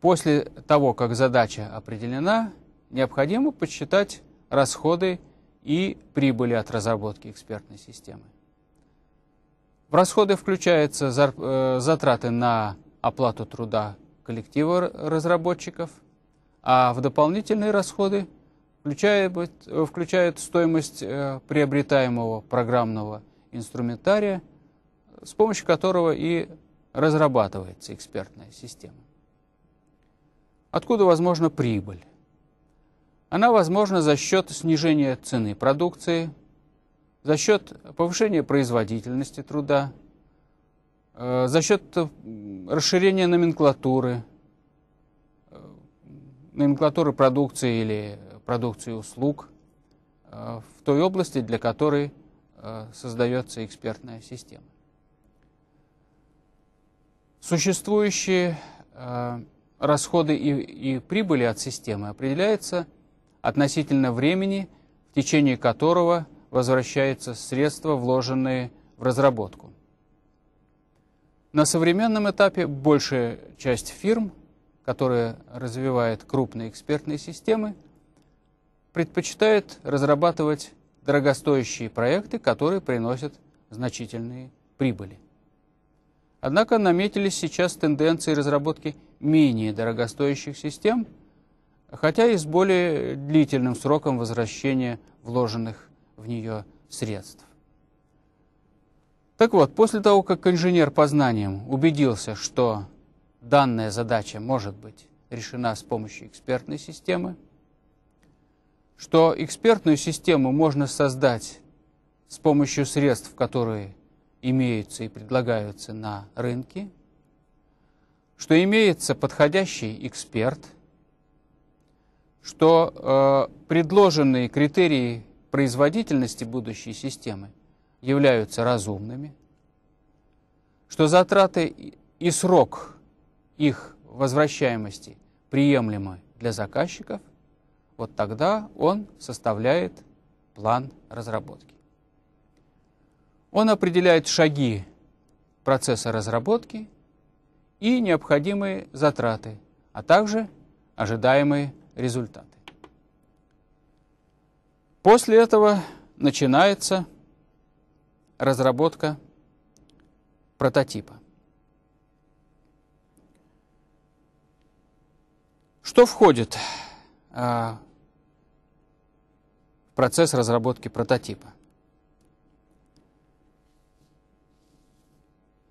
После того, как задача определена, необходимо подсчитать расходы и прибыли от разработки экспертной системы. В расходы включаются э, затраты на оплату труда коллектива разработчиков, а в дополнительные расходы включают, включают стоимость э, приобретаемого программного инструментария, с помощью которого и разрабатывается экспертная система. Откуда возможна прибыль? Она возможна за счет снижения цены продукции, за счет повышения производительности труда, э, за счет э, расширения номенклатуры, э, номенклатуры продукции или продукции услуг в той области, для которой создается экспертная система. Существующие расходы и, и прибыли от системы определяется относительно времени, в течение которого возвращаются средства, вложенные в разработку. На современном этапе большая часть фирм, которые развивают крупные экспертные системы, предпочитает разрабатывать дорогостоящие проекты, которые приносят значительные прибыли. Однако наметились сейчас тенденции разработки менее дорогостоящих систем, хотя и с более длительным сроком возвращения вложенных в нее средств. Так вот, после того, как инженер по знаниям убедился, что данная задача может быть решена с помощью экспертной системы, что экспертную систему можно создать с помощью средств, которые имеются и предлагаются на рынке, что имеется подходящий эксперт, что э, предложенные критерии производительности будущей системы являются разумными, что затраты и срок их возвращаемости приемлемы для заказчиков, вот тогда он составляет план разработки. Он определяет шаги процесса разработки – и необходимые затраты, а также ожидаемые результаты. После этого начинается разработка прототипа. Что входит а, в процесс разработки прототипа?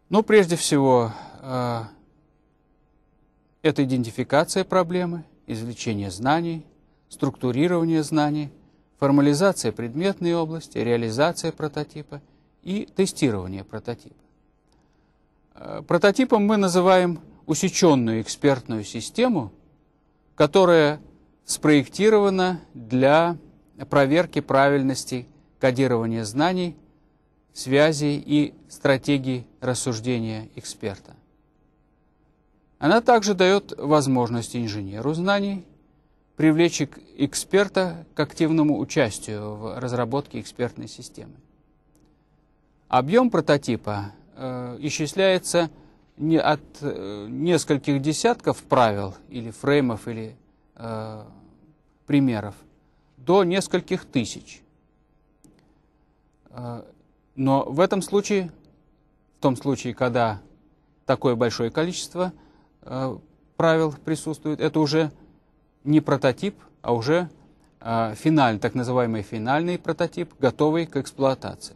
Ну, прежде всего, а, это идентификация проблемы, извлечение знаний, структурирование знаний, формализация предметной области, реализация прототипа и тестирование прототипа. Э, прототипом мы называем усеченную экспертную систему, которая спроектирована для проверки правильности кодирования знаний, связи и стратегии рассуждения эксперта. Она также дает возможность инженеру знаний привлечь эксперта к активному участию в разработке экспертной системы. Объем прототипа э, исчисляется не от э, нескольких десятков правил или фреймов или э, примеров до нескольких тысяч. Э, но в этом случае, в том случае, когда такое большое количество – Э, правил присутствует, это уже не прототип, а уже э, финальный, так называемый финальный прототип, готовый к эксплуатации.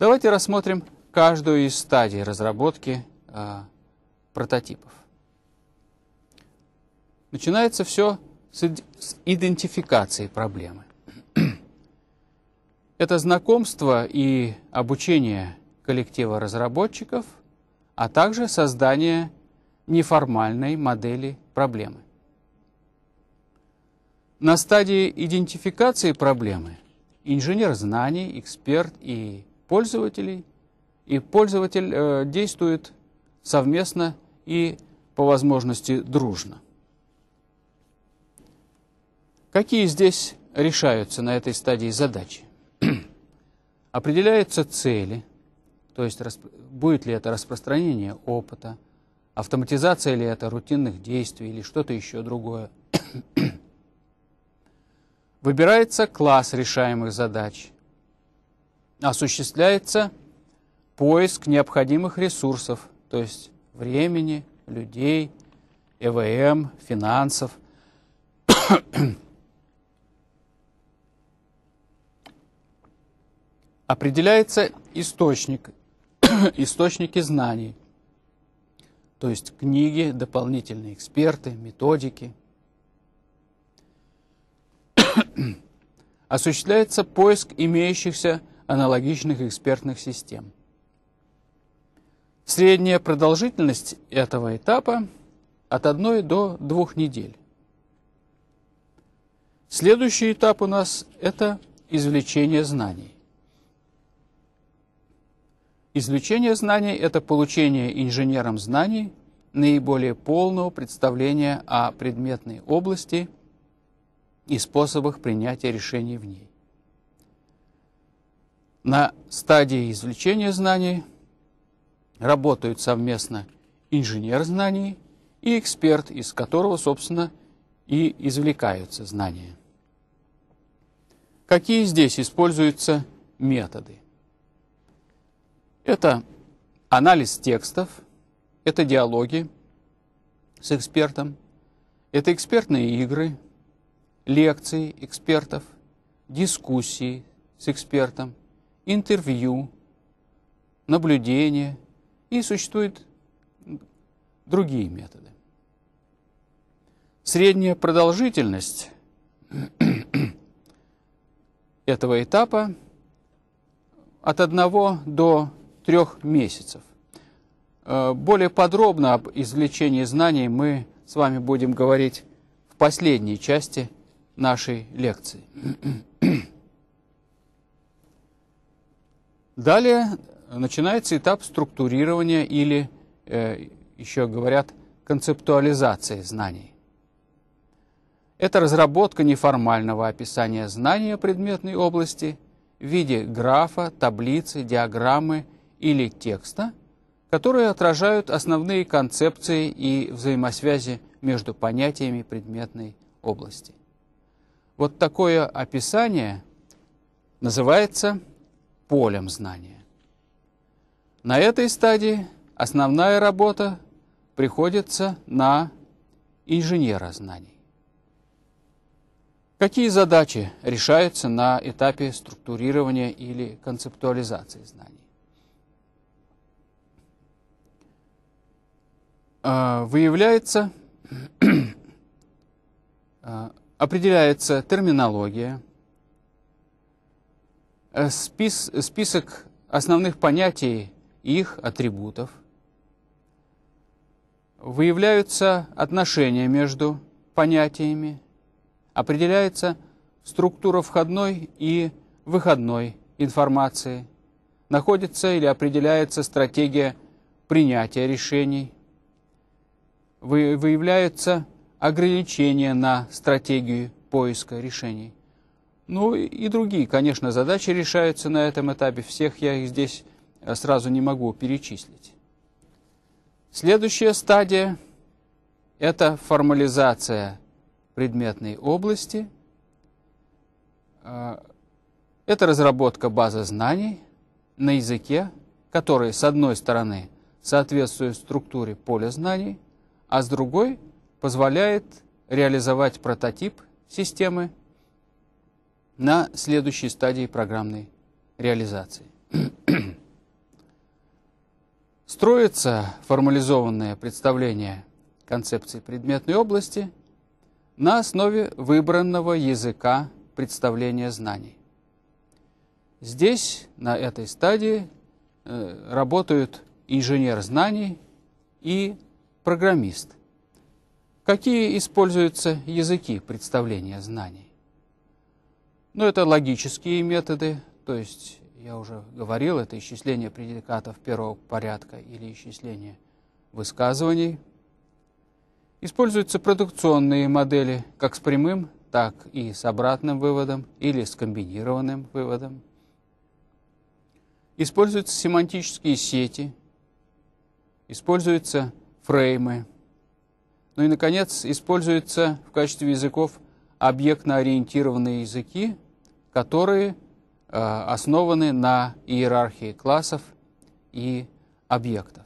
Давайте рассмотрим каждую из стадий разработки э, прототипов. Начинается все с идентификации проблемы. Это знакомство и обучение коллектива разработчиков, а также создание неформальной модели проблемы. На стадии идентификации проблемы инженер знаний, эксперт и пользователей, и пользователь э, действует совместно и по возможности дружно. Какие здесь решаются на этой стадии задачи? Определяются цели, то есть будет ли это распространение опыта, Автоматизация ли это рутинных действий или что-то еще другое. Выбирается класс решаемых задач. Осуществляется поиск необходимых ресурсов, то есть времени, людей, ЭВМ, финансов. Определяется источник, источники знаний то есть книги, дополнительные эксперты, методики. Осуществляется поиск имеющихся аналогичных экспертных систем. Средняя продолжительность этого этапа от 1 до 2 недель. Следующий этап у нас – это извлечение знаний. Извлечение знаний – это получение инженером знаний наиболее полного представления о предметной области и способах принятия решений в ней. На стадии извлечения знаний работают совместно инженер знаний и эксперт, из которого, собственно, и извлекаются знания. Какие здесь используются методы? Это анализ текстов, это диалоги с экспертом, это экспертные игры, лекции экспертов, дискуссии с экспертом, интервью, наблюдения и существуют другие методы. Средняя продолжительность этого этапа от 1 до трех месяцев. Э, более подробно об извлечении знаний мы с вами будем говорить в последней части нашей лекции. Далее начинается этап структурирования или, э, еще говорят, концептуализации знаний. Это разработка неформального описания знания предметной области в виде графа, таблицы, диаграммы – или текста, которые отражают основные концепции и взаимосвязи между понятиями предметной области. Вот такое описание называется полем знания. На этой стадии основная работа приходится на инженера знаний. Какие задачи решаются на этапе структурирования или концептуализации знаний? А, выявляется, а, определяется терминология, э, спис, список основных понятий и их атрибутов, выявляются отношения между понятиями, определяется структура входной и выходной информации, находится или определяется стратегия принятия решений – выявляются ограничения на стратегию поиска решений. Ну и другие, конечно, задачи решаются на этом этапе. Всех я их здесь э, сразу не могу перечислить. Следующая стадия – это формализация предметной области. Э, это разработка базы знаний на языке, которые, с одной стороны, соответствует структуре поля знаний – а с другой позволяет реализовать прототип системы на следующей стадии программной реализации. Строится формализованное представление концепции предметной области на основе выбранного языка представления знаний. Здесь, на этой стадии, э, работают инженер знаний и программист. Какие используются языки представления знаний? Ну, это логические методы, то есть, я уже говорил, это исчисление предикатов первого порядка или исчисление высказываний. Используются продукционные модели как с прямым, так и с обратным выводом или с комбинированным выводом. Используются семантические сети, используются фреймы. Ну и, наконец, используются в качестве языков объектно-ориентированные языки, которые э, основаны на иерархии классов и объектов.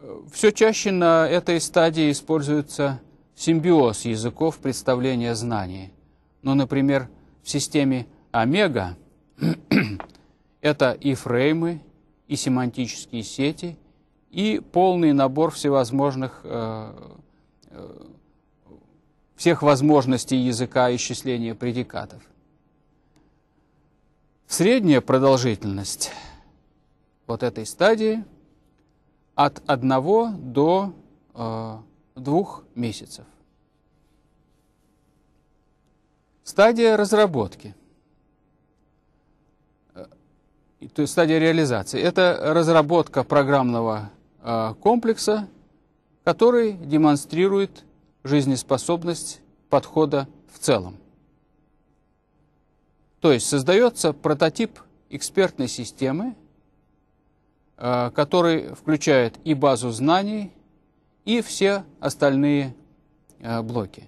Э, Все чаще на этой стадии используется симбиоз языков представления знаний. Ну, например, в системе омега это и фреймы, и семантические сети – и полный набор всевозможных, э, э, всех возможностей языка исчисления предикатов. Средняя продолжительность вот этой стадии от 1 до 2 э, месяцев. Стадия разработки. То есть стадия реализации. Это разработка программного а, комплекса, который демонстрирует жизнеспособность подхода в целом. То есть создается прототип экспертной системы, а, который включает и базу знаний, и все остальные а, блоки.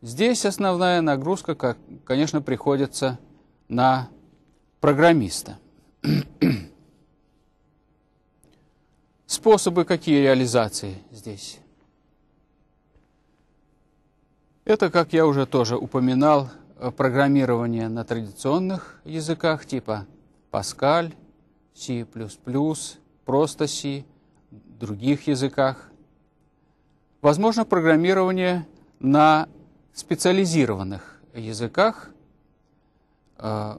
Здесь основная нагрузка, конечно, приходится на программиста. способы какие реализации здесь? Это, как я уже тоже упоминал, э, программирование на традиционных языках типа Pascal, C++, просто C, других языках. Возможно, программирование на специализированных языках, э,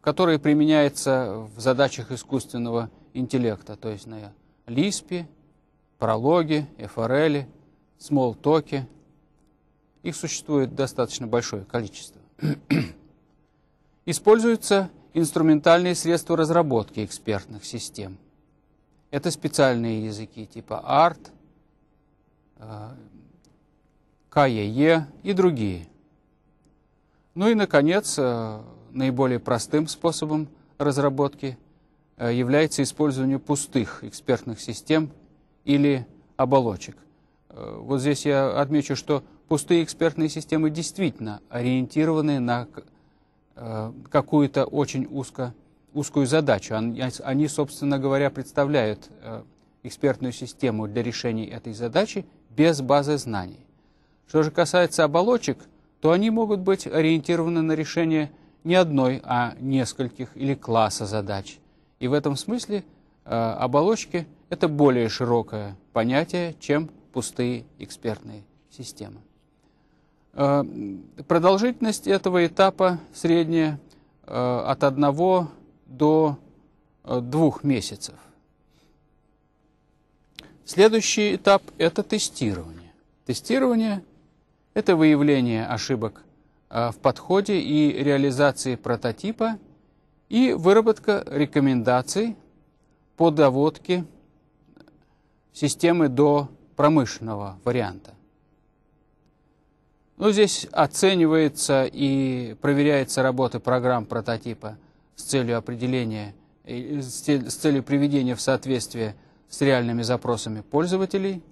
которые применяются в задачах искусственного интеллекта, то есть на Лиспи, Прологи, Эфорели, Смолтоки, Их существует достаточно большое количество. Используются инструментальные средства разработки экспертных систем. Это специальные языки типа ART, э, КЕЕ и другие. Ну и, наконец, э, наиболее простым способом разработки – Э, является использование пустых экспертных систем или оболочек. Э, вот здесь я отмечу, что пустые экспертные системы действительно ориентированы на э, какую-то очень узко, узкую задачу. Они, собственно говоря, представляют экспертную систему для решения этой задачи без базы знаний. Что же касается оболочек, то они могут быть ориентированы на решение не одной, а нескольких или класса задач. И в этом смысле э, оболочки – это более широкое понятие, чем пустые экспертные системы. Э, продолжительность этого этапа средняя э, от 1 до 2 месяцев. Следующий этап – это тестирование. Тестирование – это выявление ошибок в подходе и реализации прототипа – и выработка рекомендаций по доводке системы до промышленного варианта. Ну, здесь оценивается и проверяется работа программ прототипа с целью определения, э, с целью приведения в соответствие с реальными запросами пользователей.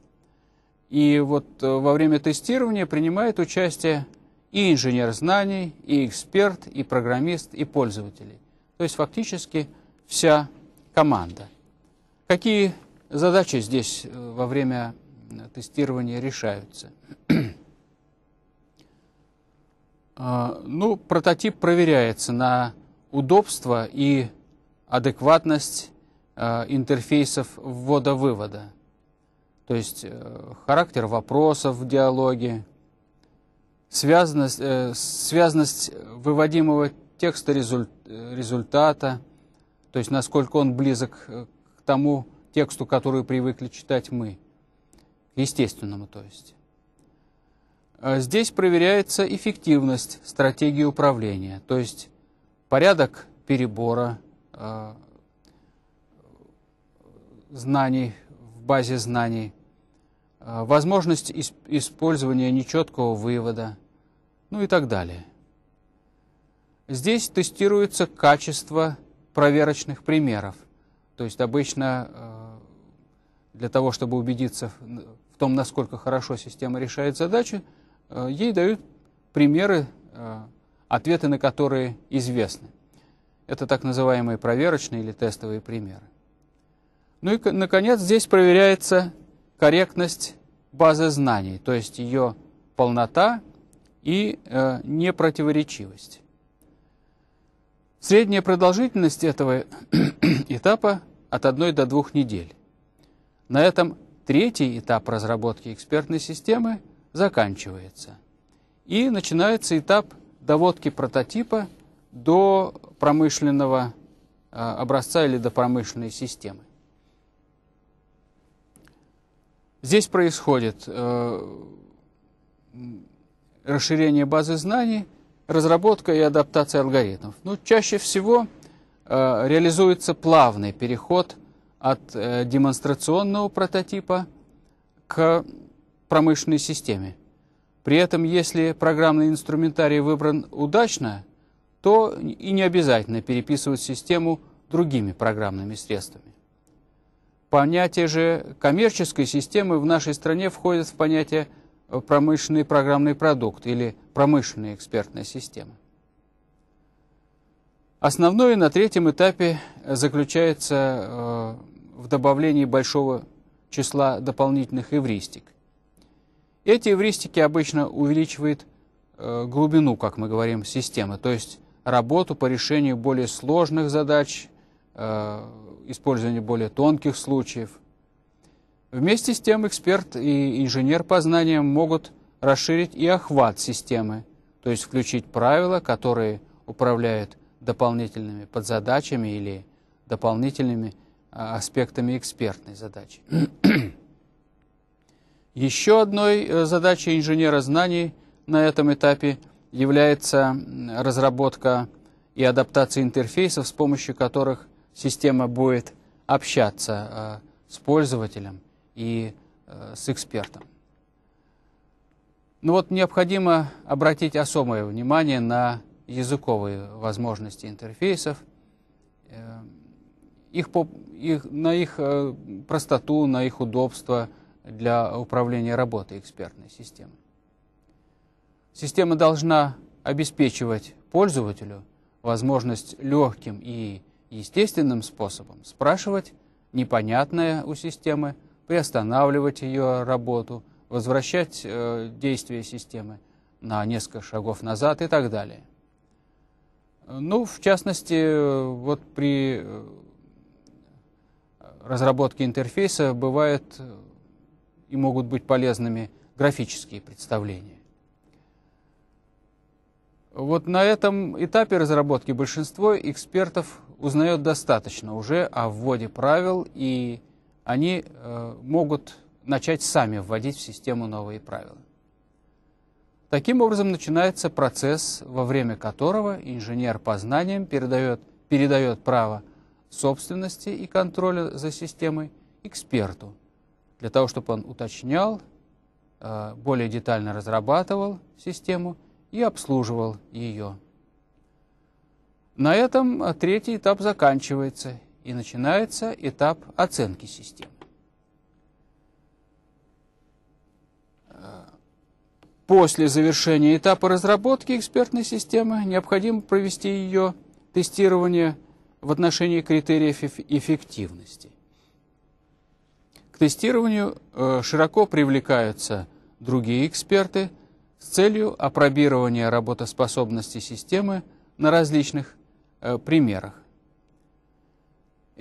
И вот э, во время тестирования принимает участие и инженер знаний, и эксперт, и программист, и пользователи то есть фактически вся команда. Какие задачи здесь э, во время э, тестирования решаются? А, ну, прототип проверяется на удобство и адекватность э, интерфейсов ввода-вывода. То есть характер вопросов в диалоге, связанность, связанность выводимого текста результ, результата, то есть насколько он близок э, к тому тексту, который привыкли читать мы, естественному, то есть. А здесь проверяется эффективность стратегии управления, то есть порядок перебора э, знаний в базе знаний, э, возможность использования нечеткого вывода, ну и так далее. Здесь тестируется качество проверочных примеров. То есть обычно э, для того, чтобы убедиться в том, насколько хорошо система решает задачи, э, ей дают примеры, э, ответы на которые известны. Это так называемые проверочные или тестовые примеры. Ну и, наконец, здесь проверяется корректность базы знаний, то есть ее полнота и э, непротиворечивость. Средняя продолжительность этого этапа от 1 до 2 недель. На этом третий этап разработки экспертной системы заканчивается. И начинается этап доводки прототипа до промышленного э, образца или до промышленной системы. Здесь происходит э, расширение базы знаний – разработка и адаптация алгоритмов. Ну, чаще всего э, реализуется плавный переход от э, демонстрационного прототипа к промышленной системе. При этом, если программный инструментарий выбран удачно, то и не обязательно переписывать систему другими программными средствами. Понятие же коммерческой системы в нашей стране входит в понятие Э, промышленный программный продукт или промышленная экспертная система. Основное на третьем этапе э, заключается э, в добавлении большого числа дополнительных эвристик. Эти эвристики обычно увеличивают глубину, как мы говорим, системы, то есть работу по решению более сложных задач, использование более тонких случаев, Вместе с тем эксперт и инженер по знаниям могут расширить и охват системы, то есть включить правила, которые управляют дополнительными подзадачами или дополнительными а, аспектами экспертной задачи. Еще одной э, задачей инженера знаний на этом этапе является разработка и адаптация интерфейсов, с помощью которых система будет общаться э, с пользователем – и э, с экспертом. Ну вот необходимо обратить особое внимание на языковые возможности интерфейсов, э, их, их, на их э, простоту, на их удобство для управления работой экспертной системы. Система должна обеспечивать пользователю возможность легким и естественным способом спрашивать непонятное у системы приостанавливать ее работу, возвращать э, действие системы на несколько шагов назад и так далее. Ну, в частности, вот при э, разработке интерфейса бывают э, и могут быть полезными графические представления. Вот на этом этапе разработки большинство экспертов узнает достаточно уже о вводе правил и они э, могут начать сами вводить в систему новые правила. Таким образом начинается процесс, во время которого инженер по знаниям передает, передает право собственности и контроля за системой эксперту, для того, чтобы он уточнял, э, более детально разрабатывал систему и обслуживал ее. На этом э, третий этап заканчивается, и начинается этап оценки системы. После завершения этапа разработки экспертной системы необходимо провести ее тестирование в отношении критериев эффективности. К тестированию э, широко привлекаются другие эксперты с целью опробирования работоспособности системы на различных э, примерах.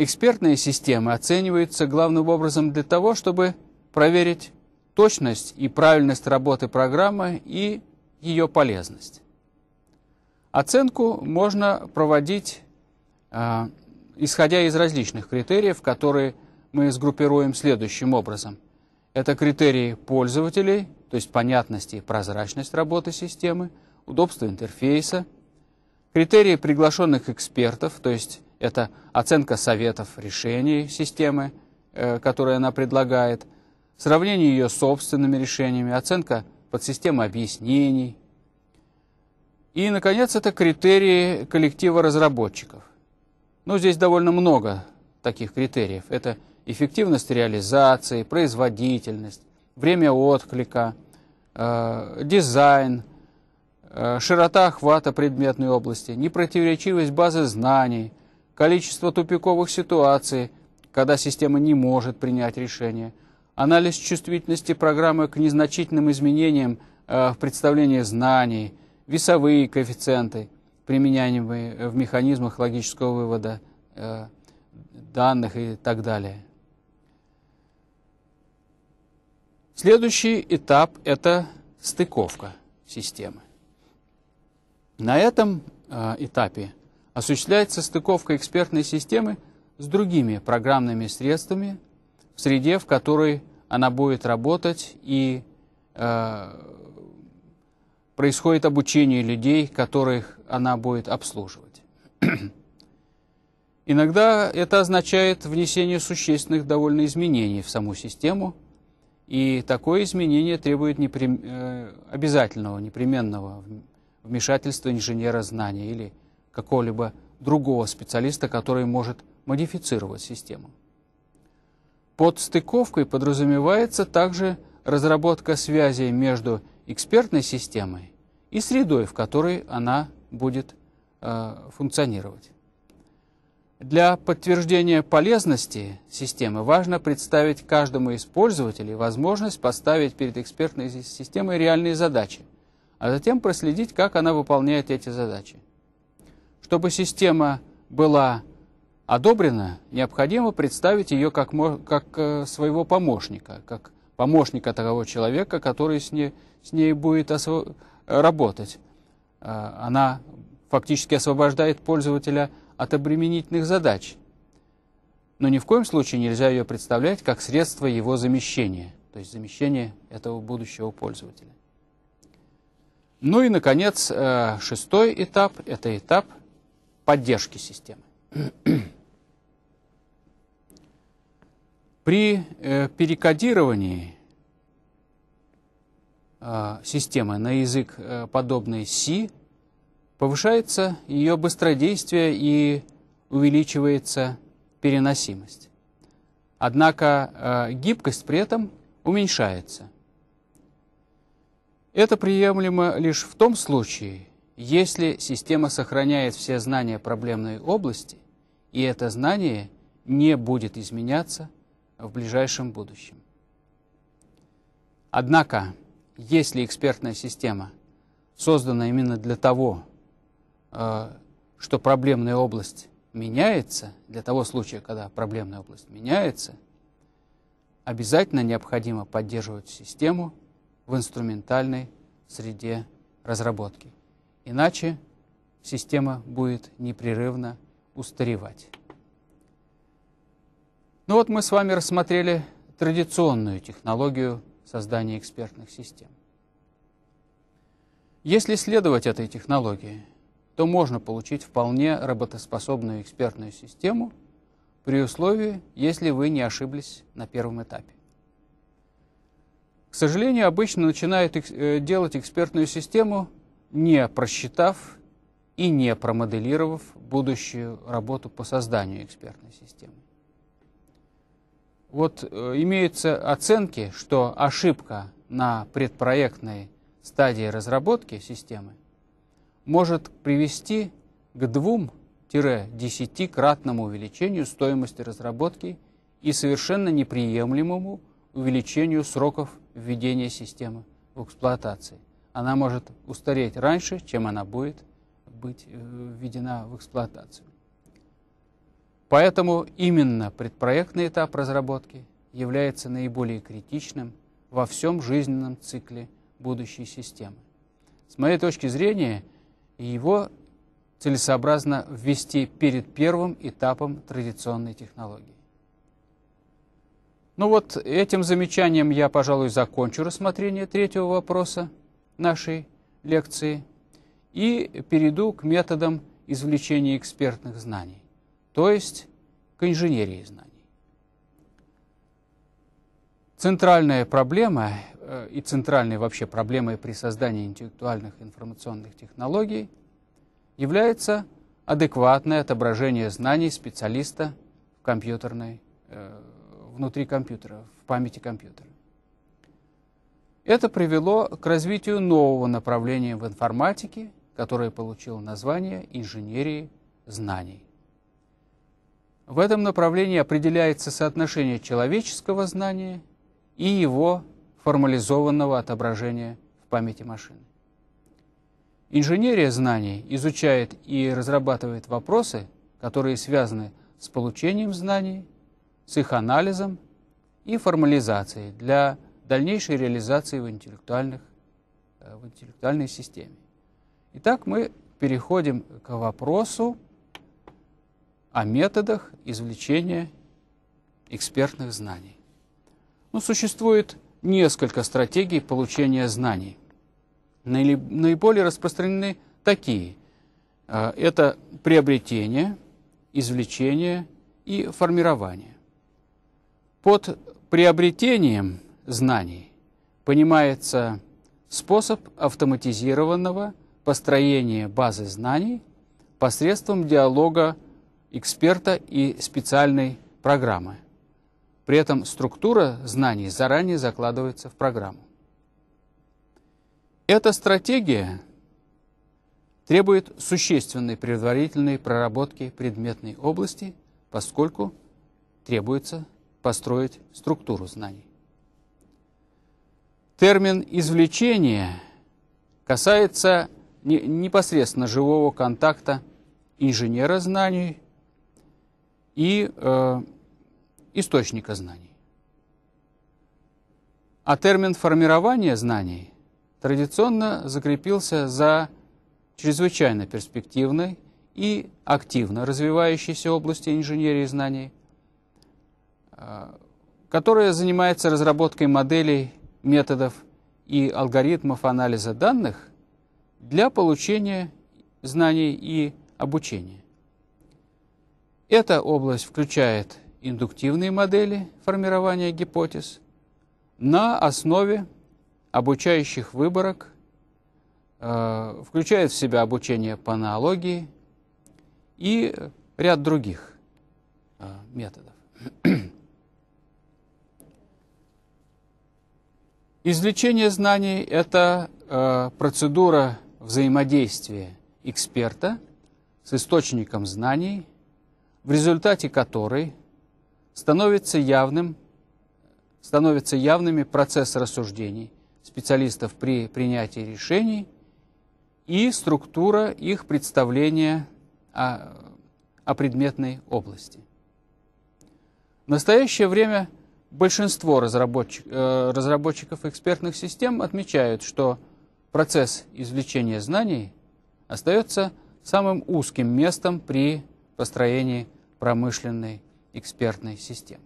Экспертные системы оцениваются главным образом для того, чтобы проверить точность и правильность работы программы и ее полезность. Оценку можно проводить, а, исходя из различных критериев, которые мы сгруппируем следующим образом. Это критерии пользователей, то есть понятность и прозрачность работы системы, удобство интерфейса, критерии приглашенных экспертов, то есть это оценка советов решений системы, э, которые она предлагает, сравнение ее с собственными решениями, оценка подсистемы объяснений. И, наконец, это критерии коллектива разработчиков. Ну, здесь довольно много таких критериев. Это эффективность реализации, производительность, время отклика, э, дизайн, э, широта охвата предметной области, непротиворечивость базы знаний, количество тупиковых ситуаций, когда система не может принять решение, анализ чувствительности программы к незначительным изменениям э, в представлении знаний, весовые коэффициенты, применяемые в механизмах логического вывода э, данных и так далее. Следующий этап – это стыковка системы. На этом э, этапе осуществляется стыковка экспертной системы с другими программными средствами в среде, в которой она будет работать, и э, происходит обучение людей, которых она будет обслуживать. Иногда это означает внесение существенных довольно изменений в саму систему, и такое изменение требует непрем... Э, обязательного, непременного вмешательства инженера знания или какого-либо другого специалиста, который может модифицировать систему. Под стыковкой подразумевается также разработка связи между экспертной системой и средой, в которой она будет э, функционировать. Для подтверждения полезности системы важно представить каждому из пользователей возможность поставить перед экспертной системой реальные задачи, а затем проследить, как она выполняет эти задачи. Чтобы система была одобрена, необходимо представить ее как, как э, своего помощника, как помощника того человека, который с ней, с ней будет работать. Э, она фактически освобождает пользователя от обременительных задач. Но ни в коем случае нельзя ее представлять как средство его замещения, то есть замещения этого будущего пользователя. Ну и, наконец, э, шестой этап – это этап – поддержки системы. При э, перекодировании э, системы на язык э, подобный C повышается ее быстродействие и увеличивается переносимость. Однако э, гибкость при этом уменьшается. Это приемлемо лишь в том случае, если система сохраняет все знания проблемной области, и это знание не будет изменяться в ближайшем будущем. Однако, если экспертная система создана именно для того, э, что проблемная область меняется, для того случая, когда проблемная область меняется, обязательно необходимо поддерживать систему в инструментальной среде разработки. Иначе система будет непрерывно устаревать. Ну вот мы с вами рассмотрели традиционную технологию создания экспертных систем. Если следовать этой технологии, то можно получить вполне работоспособную экспертную систему при условии, если вы не ошиблись на первом этапе. К сожалению, обычно начинают э, делать экспертную систему не просчитав и не промоделировав будущую работу по созданию экспертной системы. Вот э, имеются оценки, что ошибка на предпроектной стадии разработки системы может привести к 2-10-кратному увеличению стоимости разработки и совершенно неприемлемому увеличению сроков введения системы в эксплуатации она может устареть раньше, чем она будет быть э, введена в эксплуатацию. Поэтому именно предпроектный этап разработки является наиболее критичным во всем жизненном цикле будущей системы. С моей точки зрения, его целесообразно ввести перед первым этапом традиционной технологии. Ну вот, этим замечанием я, пожалуй, закончу рассмотрение третьего вопроса нашей лекции и перейду к методам извлечения экспертных знаний, то есть к инженерии знаний. Центральная проблема э, и центральной вообще проблемой при создании интеллектуальных информационных технологий является адекватное отображение знаний специалиста в компьютерной, э, внутри компьютера, в памяти компьютера. Это привело к развитию нового направления в информатике, которое получило название инженерии знаний. В этом направлении определяется соотношение человеческого знания и его формализованного отображения в памяти машины. Инженерия знаний изучает и разрабатывает вопросы, которые связаны с получением знаний, с их анализом и формализацией для дальнейшей реализации в, интеллектуальных, э, в интеллектуальной системе. Итак, мы переходим к вопросу о методах извлечения экспертных знаний. Ну, существует несколько стратегий получения знаний. Наиболее распространены такие. Э, это приобретение, извлечение и формирование. Под приобретением – знаний понимается способ автоматизированного построения базы знаний посредством диалога эксперта и специальной программы. При этом структура знаний заранее закладывается в программу. Эта стратегия требует существенной предварительной проработки предметной области, поскольку требуется построить структуру знаний термин «извлечение» касается непосредственно живого контакта инженера знаний и э, источника знаний. А термин «формирование знаний» традиционно закрепился за чрезвычайно перспективной и активно развивающейся области инженерии знаний, э, которая занимается разработкой моделей методов и алгоритмов анализа данных для получения знаний и обучения. Эта область включает индуктивные модели формирования гипотез на основе обучающих выборок, э, включает в себя обучение по аналогии и ряд других э, методов. Извлечение знаний – это э, процедура взаимодействия эксперта с источником знаний, в результате которой становится явным становятся явными процесс рассуждений специалистов при принятии решений и структура их представления о, о предметной области. В настоящее время – Большинство разработчик, э, разработчиков экспертных систем отмечают, что процесс извлечения знаний остается самым узким местом при построении промышленной экспертной системы.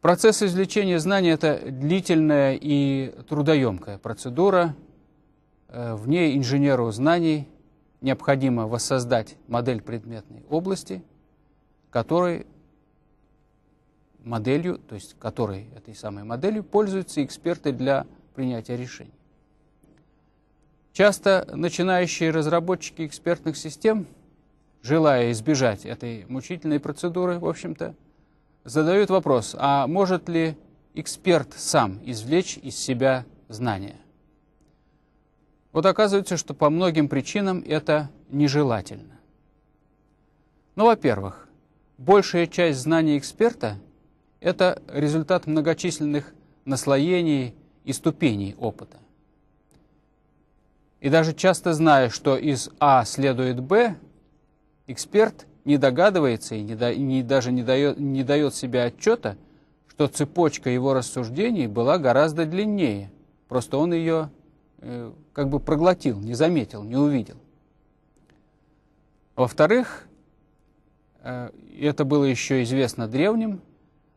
Процесс извлечения знаний – это длительная и трудоемкая процедура. Э, В ней инженеру знаний необходимо воссоздать модель предметной области, которой моделью, то есть которой этой самой моделью пользуются эксперты для принятия решений. Часто начинающие разработчики экспертных систем, желая избежать этой мучительной процедуры, в общем-то, задают вопрос, а может ли эксперт сам извлечь из себя знания? Вот оказывается, что по многим причинам это нежелательно. Ну, во-первых, большая часть знаний эксперта – это результат многочисленных наслоений и ступеней опыта. И даже часто зная, что из А следует Б, эксперт не догадывается и, не да, и даже не дает, не дает себе отчета, что цепочка его рассуждений была гораздо длиннее. Просто он ее э, как бы проглотил, не заметил, не увидел. Во-вторых, э, это было еще известно древним,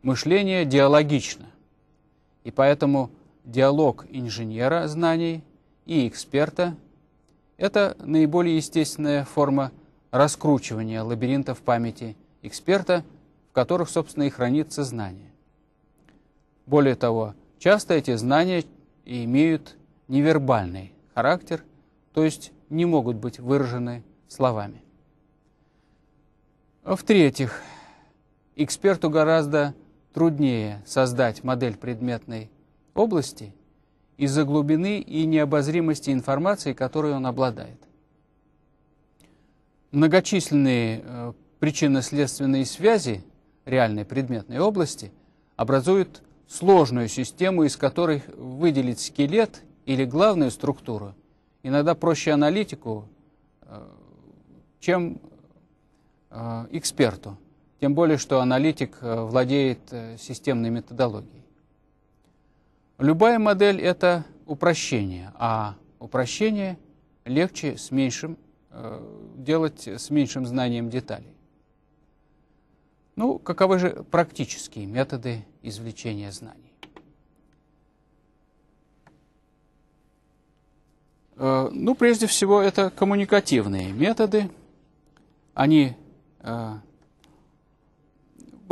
Мышление диалогично, и поэтому диалог инженера знаний и эксперта – это наиболее естественная форма раскручивания лабиринтов памяти эксперта, в которых, собственно, и хранится знание. Более того, часто эти знания имеют невербальный характер, то есть не могут быть выражены словами. В-третьих, эксперту гораздо труднее создать модель предметной области из-за глубины и необозримости информации, которой он обладает. Многочисленные э, причинно-следственные связи реальной предметной области образуют сложную систему, из которой выделить скелет или главную структуру иногда проще аналитику, э, чем э, эксперту. Тем более, что аналитик э, владеет э, системной методологией. Любая модель – это упрощение, а упрощение легче с меньшим, э, делать с меньшим знанием деталей. Ну, каковы же практические методы извлечения знаний? Ну, прежде всего, это коммуникативные методы. Они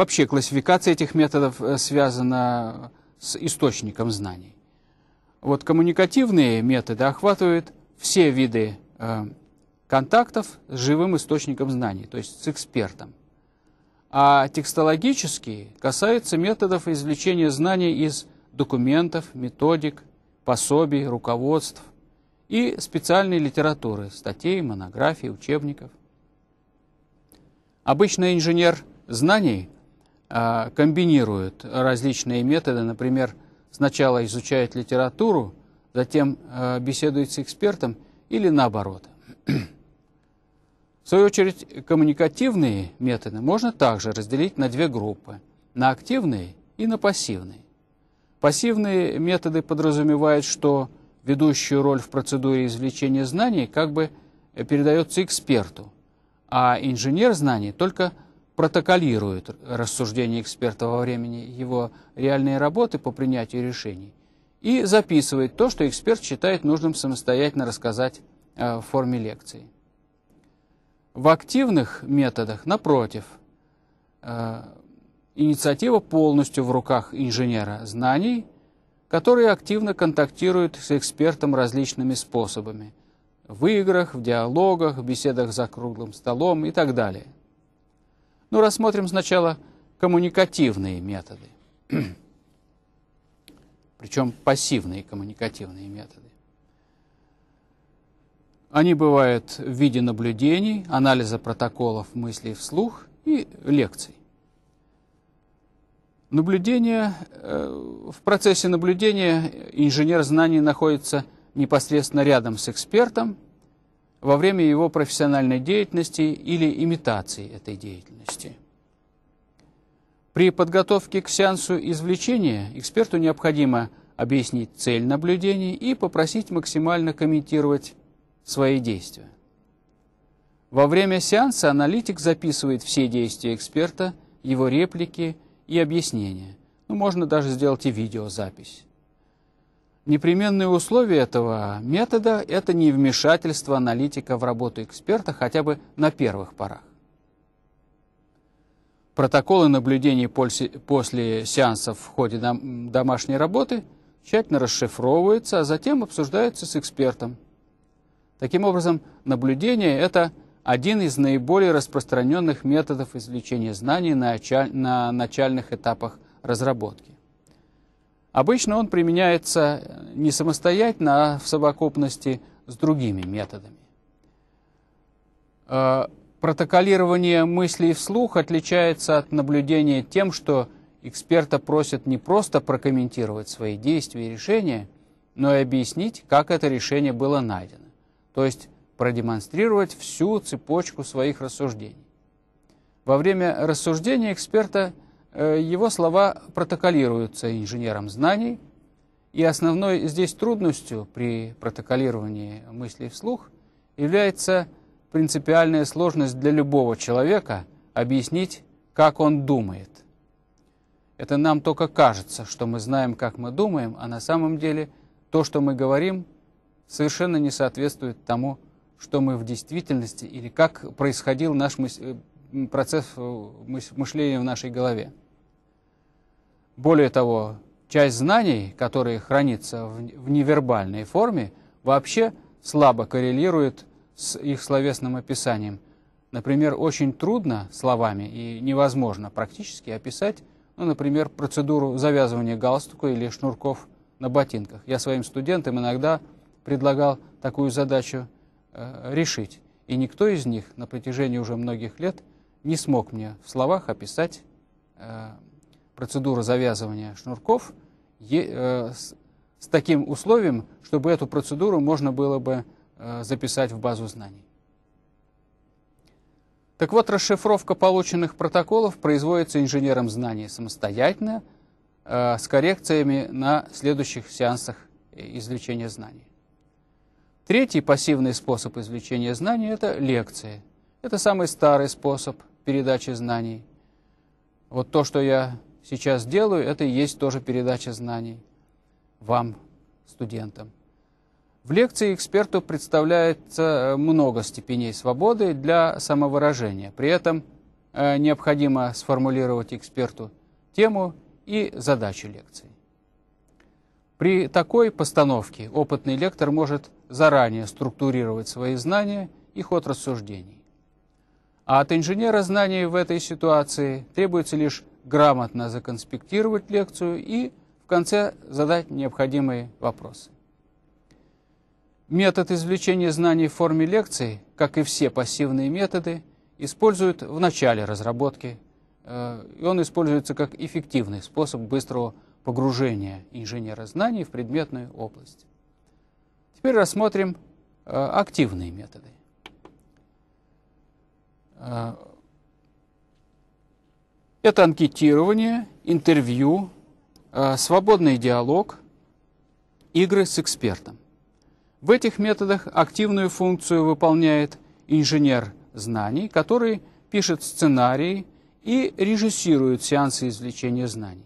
Вообще классификация этих методов э, связана с источником знаний. Вот коммуникативные методы охватывают все виды э, контактов с живым источником знаний, то есть с экспертом. А текстологические касаются методов извлечения знаний из документов, методик, пособий, руководств и специальной литературы, статей, монографий, учебников. Обычно инженер знаний – а, комбинируют различные методы, например, сначала изучает литературу, затем а, беседует с экспертом или наоборот. В свою очередь, коммуникативные методы можно также разделить на две группы – на активные и на пассивные. Пассивные методы подразумевают, что ведущую роль в процедуре извлечения знаний как бы э, передается эксперту, а инженер знаний только – протоколирует рассуждения эксперта во времени его реальные работы по принятию решений и записывает то, что эксперт считает нужным самостоятельно рассказать э, в форме лекции. В активных методах, напротив, э, инициатива полностью в руках инженера знаний, который активно контактирует с экспертом различными способами – в играх, в диалогах, в беседах за круглым столом и так далее – ну, рассмотрим сначала коммуникативные методы. Причем пассивные коммуникативные методы. Они бывают в виде наблюдений, анализа протоколов мыслей вслух и лекций. Наблюдение, э, в процессе наблюдения инженер знаний находится непосредственно рядом с экспертом, во время его профессиональной деятельности или имитации этой деятельности. При подготовке к сеансу извлечения эксперту необходимо объяснить цель наблюдений и попросить максимально комментировать свои действия. Во время сеанса аналитик записывает все действия эксперта, его реплики и объяснения. Ну, можно даже сделать и видеозапись. Непременные условия этого метода – это не вмешательство аналитика в работу эксперта хотя бы на первых порах. Протоколы наблюдений после сеансов в ходе домашней работы тщательно расшифровываются, а затем обсуждаются с экспертом. Таким образом, наблюдение – это один из наиболее распространенных методов извлечения знаний на начальных этапах разработки. Обычно он применяется не самостоятельно, а в совокупности с другими методами. Э, протоколирование мыслей вслух отличается от наблюдения тем, что эксперта просят не просто прокомментировать свои действия и решения, но и объяснить, как это решение было найдено, то есть продемонстрировать всю цепочку своих рассуждений. Во время рассуждения эксперта – Э, его слова протоколируются инженером знаний, и основной здесь трудностью при протоколировании мыслей вслух является принципиальная сложность для любого человека объяснить, как он думает. Это нам только кажется, что мы знаем, как мы думаем, а на самом деле то, что мы говорим, совершенно не соответствует тому, что мы в действительности или как происходил наш мыс... Э, процесс э, мышления в нашей голове. Более того, часть знаний, которые хранится в невербальной форме, вообще слабо коррелирует с их словесным описанием. Например, очень трудно словами и невозможно практически описать, ну, например, процедуру завязывания галстука или шнурков на ботинках. Я своим студентам иногда предлагал такую задачу э, решить, и никто из них на протяжении уже многих лет не смог мне в словах описать э, Процедура завязывания шнурков э, с, с таким условием, чтобы эту процедуру можно было бы э, записать в базу знаний. Так вот, расшифровка полученных протоколов производится инженером знаний самостоятельно, э, с коррекциями на следующих сеансах извлечения знаний. Третий пассивный способ извлечения знаний – это лекции. Это самый старый способ передачи знаний. Вот то, что я сейчас делаю, это и есть тоже передача знаний вам, студентам. В лекции эксперту представляется э, много степеней свободы для самовыражения. При этом э, необходимо сформулировать эксперту тему и задачу лекции. При такой постановке опытный лектор может заранее структурировать свои знания и ход рассуждений. А от инженера знаний в этой ситуации требуется лишь грамотно законспектировать лекцию и в конце задать необходимые вопросы. Метод извлечения знаний в форме лекций, как и все пассивные методы, используют в начале разработки. Э, и он используется как эффективный способ быстрого погружения инженера знаний в предметную область. Теперь рассмотрим э, активные методы. Э, это анкетирование, интервью, э, свободный диалог, игры с экспертом. В этих методах активную функцию выполняет инженер знаний, который пишет сценарии и режиссирует сеансы извлечения знаний.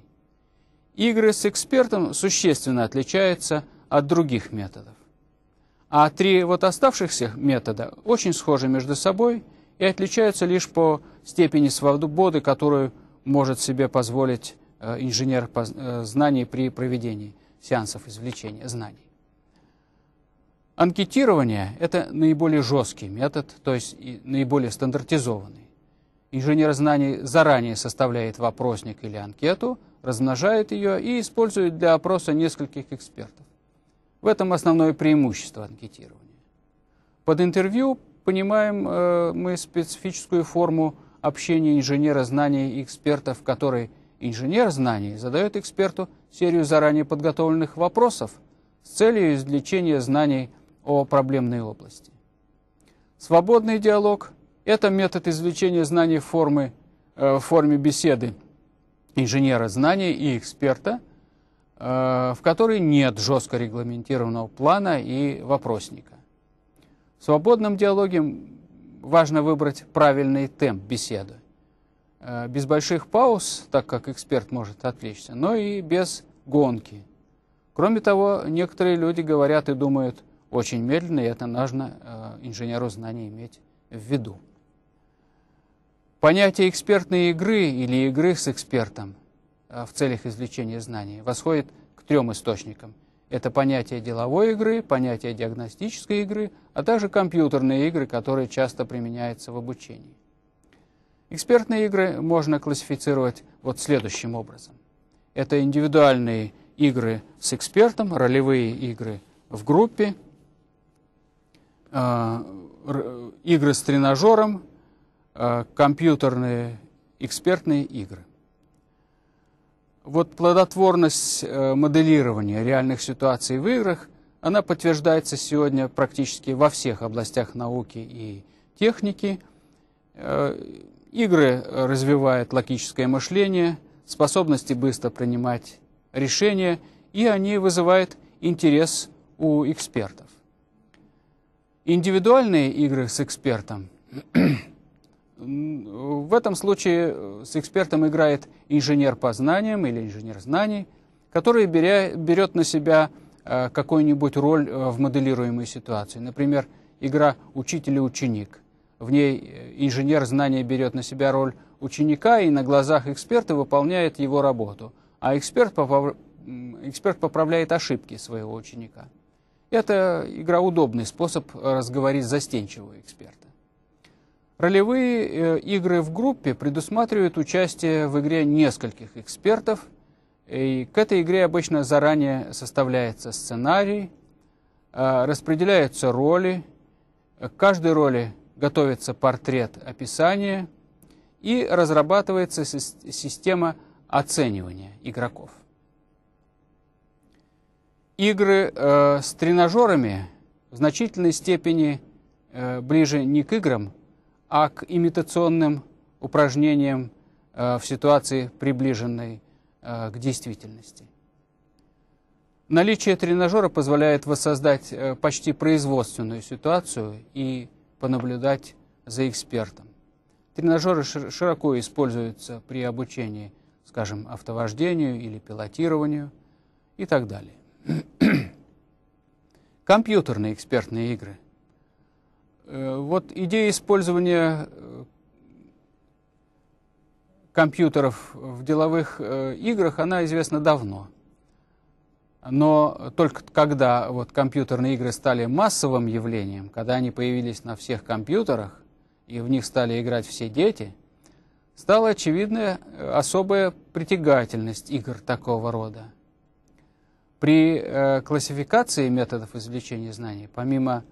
Игры с экспертом существенно отличаются от других методов. А три вот оставшихся метода очень схожи между собой и отличаются лишь по степени свободы, которую может себе позволить э, инженер э, знаний при проведении сеансов извлечения знаний. Анкетирование – это наиболее жесткий метод, то есть наиболее стандартизованный. Инженер знаний заранее составляет вопросник или анкету, размножает ее и использует для опроса нескольких экспертов. В этом основное преимущество анкетирования. Под интервью понимаем э, мы специфическую форму общения инженера знаний и эксперта, в которой инженер знаний задает эксперту серию заранее подготовленных вопросов с целью извлечения знаний о проблемной области. Свободный диалог – это метод извлечения знаний в, форме э, в форме беседы инженера знаний и эксперта, э, в которой нет жестко регламентированного плана и вопросника. В свободном диалоге важно выбрать правильный темп беседы. Э, без больших пауз, так как эксперт может отвлечься, но и без гонки. Кроме того, некоторые люди говорят и думают очень медленно, и это нужно э, инженеру знаний иметь в виду. Понятие экспертной игры или игры с экспертом э, в целях извлечения знаний восходит к трем источникам – это понятие деловой игры, понятие диагностической игры, а также компьютерные игры, которые часто применяются в обучении. Экспертные игры можно классифицировать вот следующим образом. Это индивидуальные игры с экспертом, ролевые игры в группе, э, игры с тренажером, э, компьютерные экспертные игры. Вот плодотворность э, моделирования реальных ситуаций в играх, она подтверждается сегодня практически во всех областях науки и техники. Э, игры э, развивают логическое мышление, способности быстро принимать решения, и они вызывают интерес у экспертов. Индивидуальные игры с экспертом в этом случае э, с экспертом играет инженер по знаниям или инженер знаний, который берет на себя э, какую-нибудь роль э, в моделируемой ситуации. Например, игра «Учитель и ученик». В ней инженер знания берет на себя роль ученика и на глазах эксперта выполняет его работу, а эксперт, попов... эксперт поправляет ошибки своего ученика. Это игра удобный способ разговорить застенчивого эксперта. Ролевые э, игры в группе предусматривают участие в игре нескольких экспертов, и к этой игре обычно заранее составляется сценарий, э, распределяются роли, к каждой роли готовится портрет описания и разрабатывается система оценивания игроков. Игры э, с тренажерами в значительной степени ближе не к играм, а к имитационным упражнениям э, в ситуации, приближенной э, к действительности. Наличие тренажера позволяет воссоздать э, почти производственную ситуацию и понаблюдать за экспертом. Тренажеры широко используются при обучении, скажем, автовождению или пилотированию и так далее. Компьютерные экспертные игры – Э, вот идея использования э, компьютеров в деловых э, играх, она известна давно. Но только когда вот компьютерные игры стали массовым явлением, когда они появились на всех компьютерах, и в них стали играть все дети, стала очевидна особая притягательность игр такого рода. При классификации методов извлечения знаний, помимо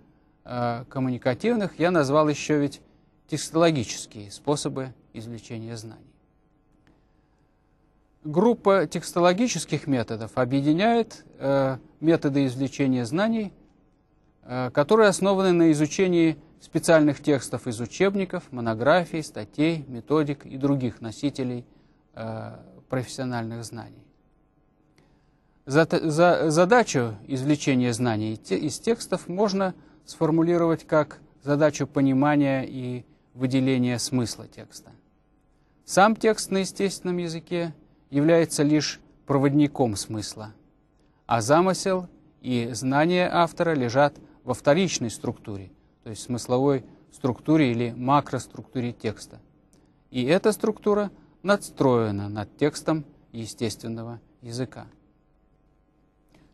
Э, коммуникативных я назвал еще ведь текстологические способы извлечения знаний. Группа текстологических методов объединяет э, методы извлечения знаний, э, которые основаны на изучении специальных текстов из учебников, монографий, статей, методик и других носителей профессиональных знаний. задачу извлечения знаний из текстов можно сформулировать как задачу понимания и выделения смысла текста. Сам текст на естественном языке является лишь проводником смысла, а замысел и знания автора лежат во вторичной структуре, то есть смысловой структуре или макроструктуре текста. И эта структура надстроена над текстом естественного языка.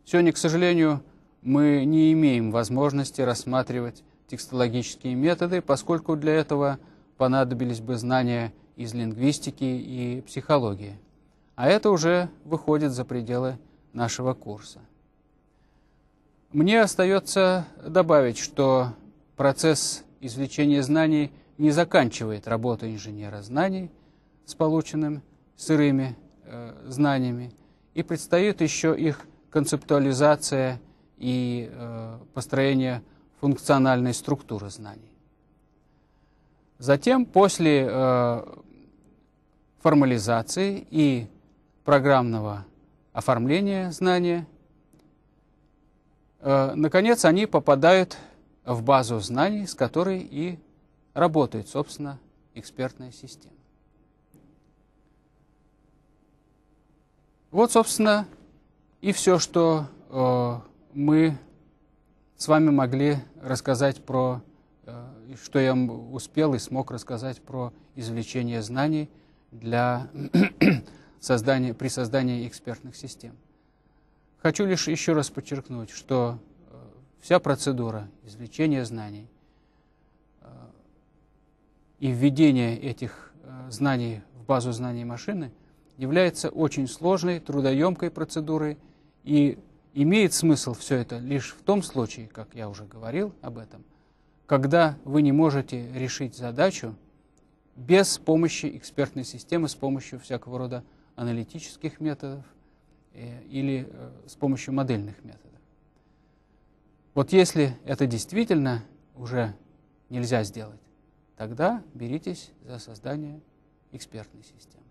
Сегодня, к сожалению, мы не имеем возможности рассматривать текстологические методы, поскольку для этого понадобились бы знания из лингвистики и психологии. А это уже выходит за пределы нашего курса. Мне остается добавить, что процесс извлечения знаний не заканчивает работу инженера знаний с полученными сырыми э, знаниями, и предстоит еще их концептуализация – и э, построение функциональной структуры знаний. Затем, после э, формализации и программного оформления знания, э, наконец, они попадают в базу знаний, с которой и работает, собственно, экспертная система. Вот, собственно, и все, что мы с вами могли рассказать про, э, что я успел и смог рассказать про извлечение знаний для создания, при создании экспертных систем. Хочу лишь еще раз подчеркнуть, что э, вся процедура извлечения знаний э, и введения этих знаний в базу знаний машины является очень сложной, трудоемкой процедурой, и Имеет смысл все это лишь в том случае, как я уже говорил об этом, когда вы не можете решить задачу без помощи экспертной системы, с помощью всякого рода аналитических методов э, или э, с помощью модельных методов. Вот если это действительно уже нельзя сделать, тогда беритесь за создание экспертной системы.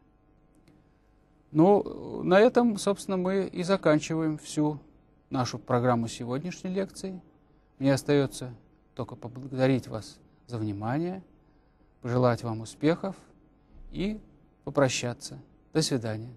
Ну, э, на этом, собственно, мы и заканчиваем всю нашу программу сегодняшней лекции. Мне остается только поблагодарить вас за внимание, пожелать вам успехов и попрощаться. До свидания.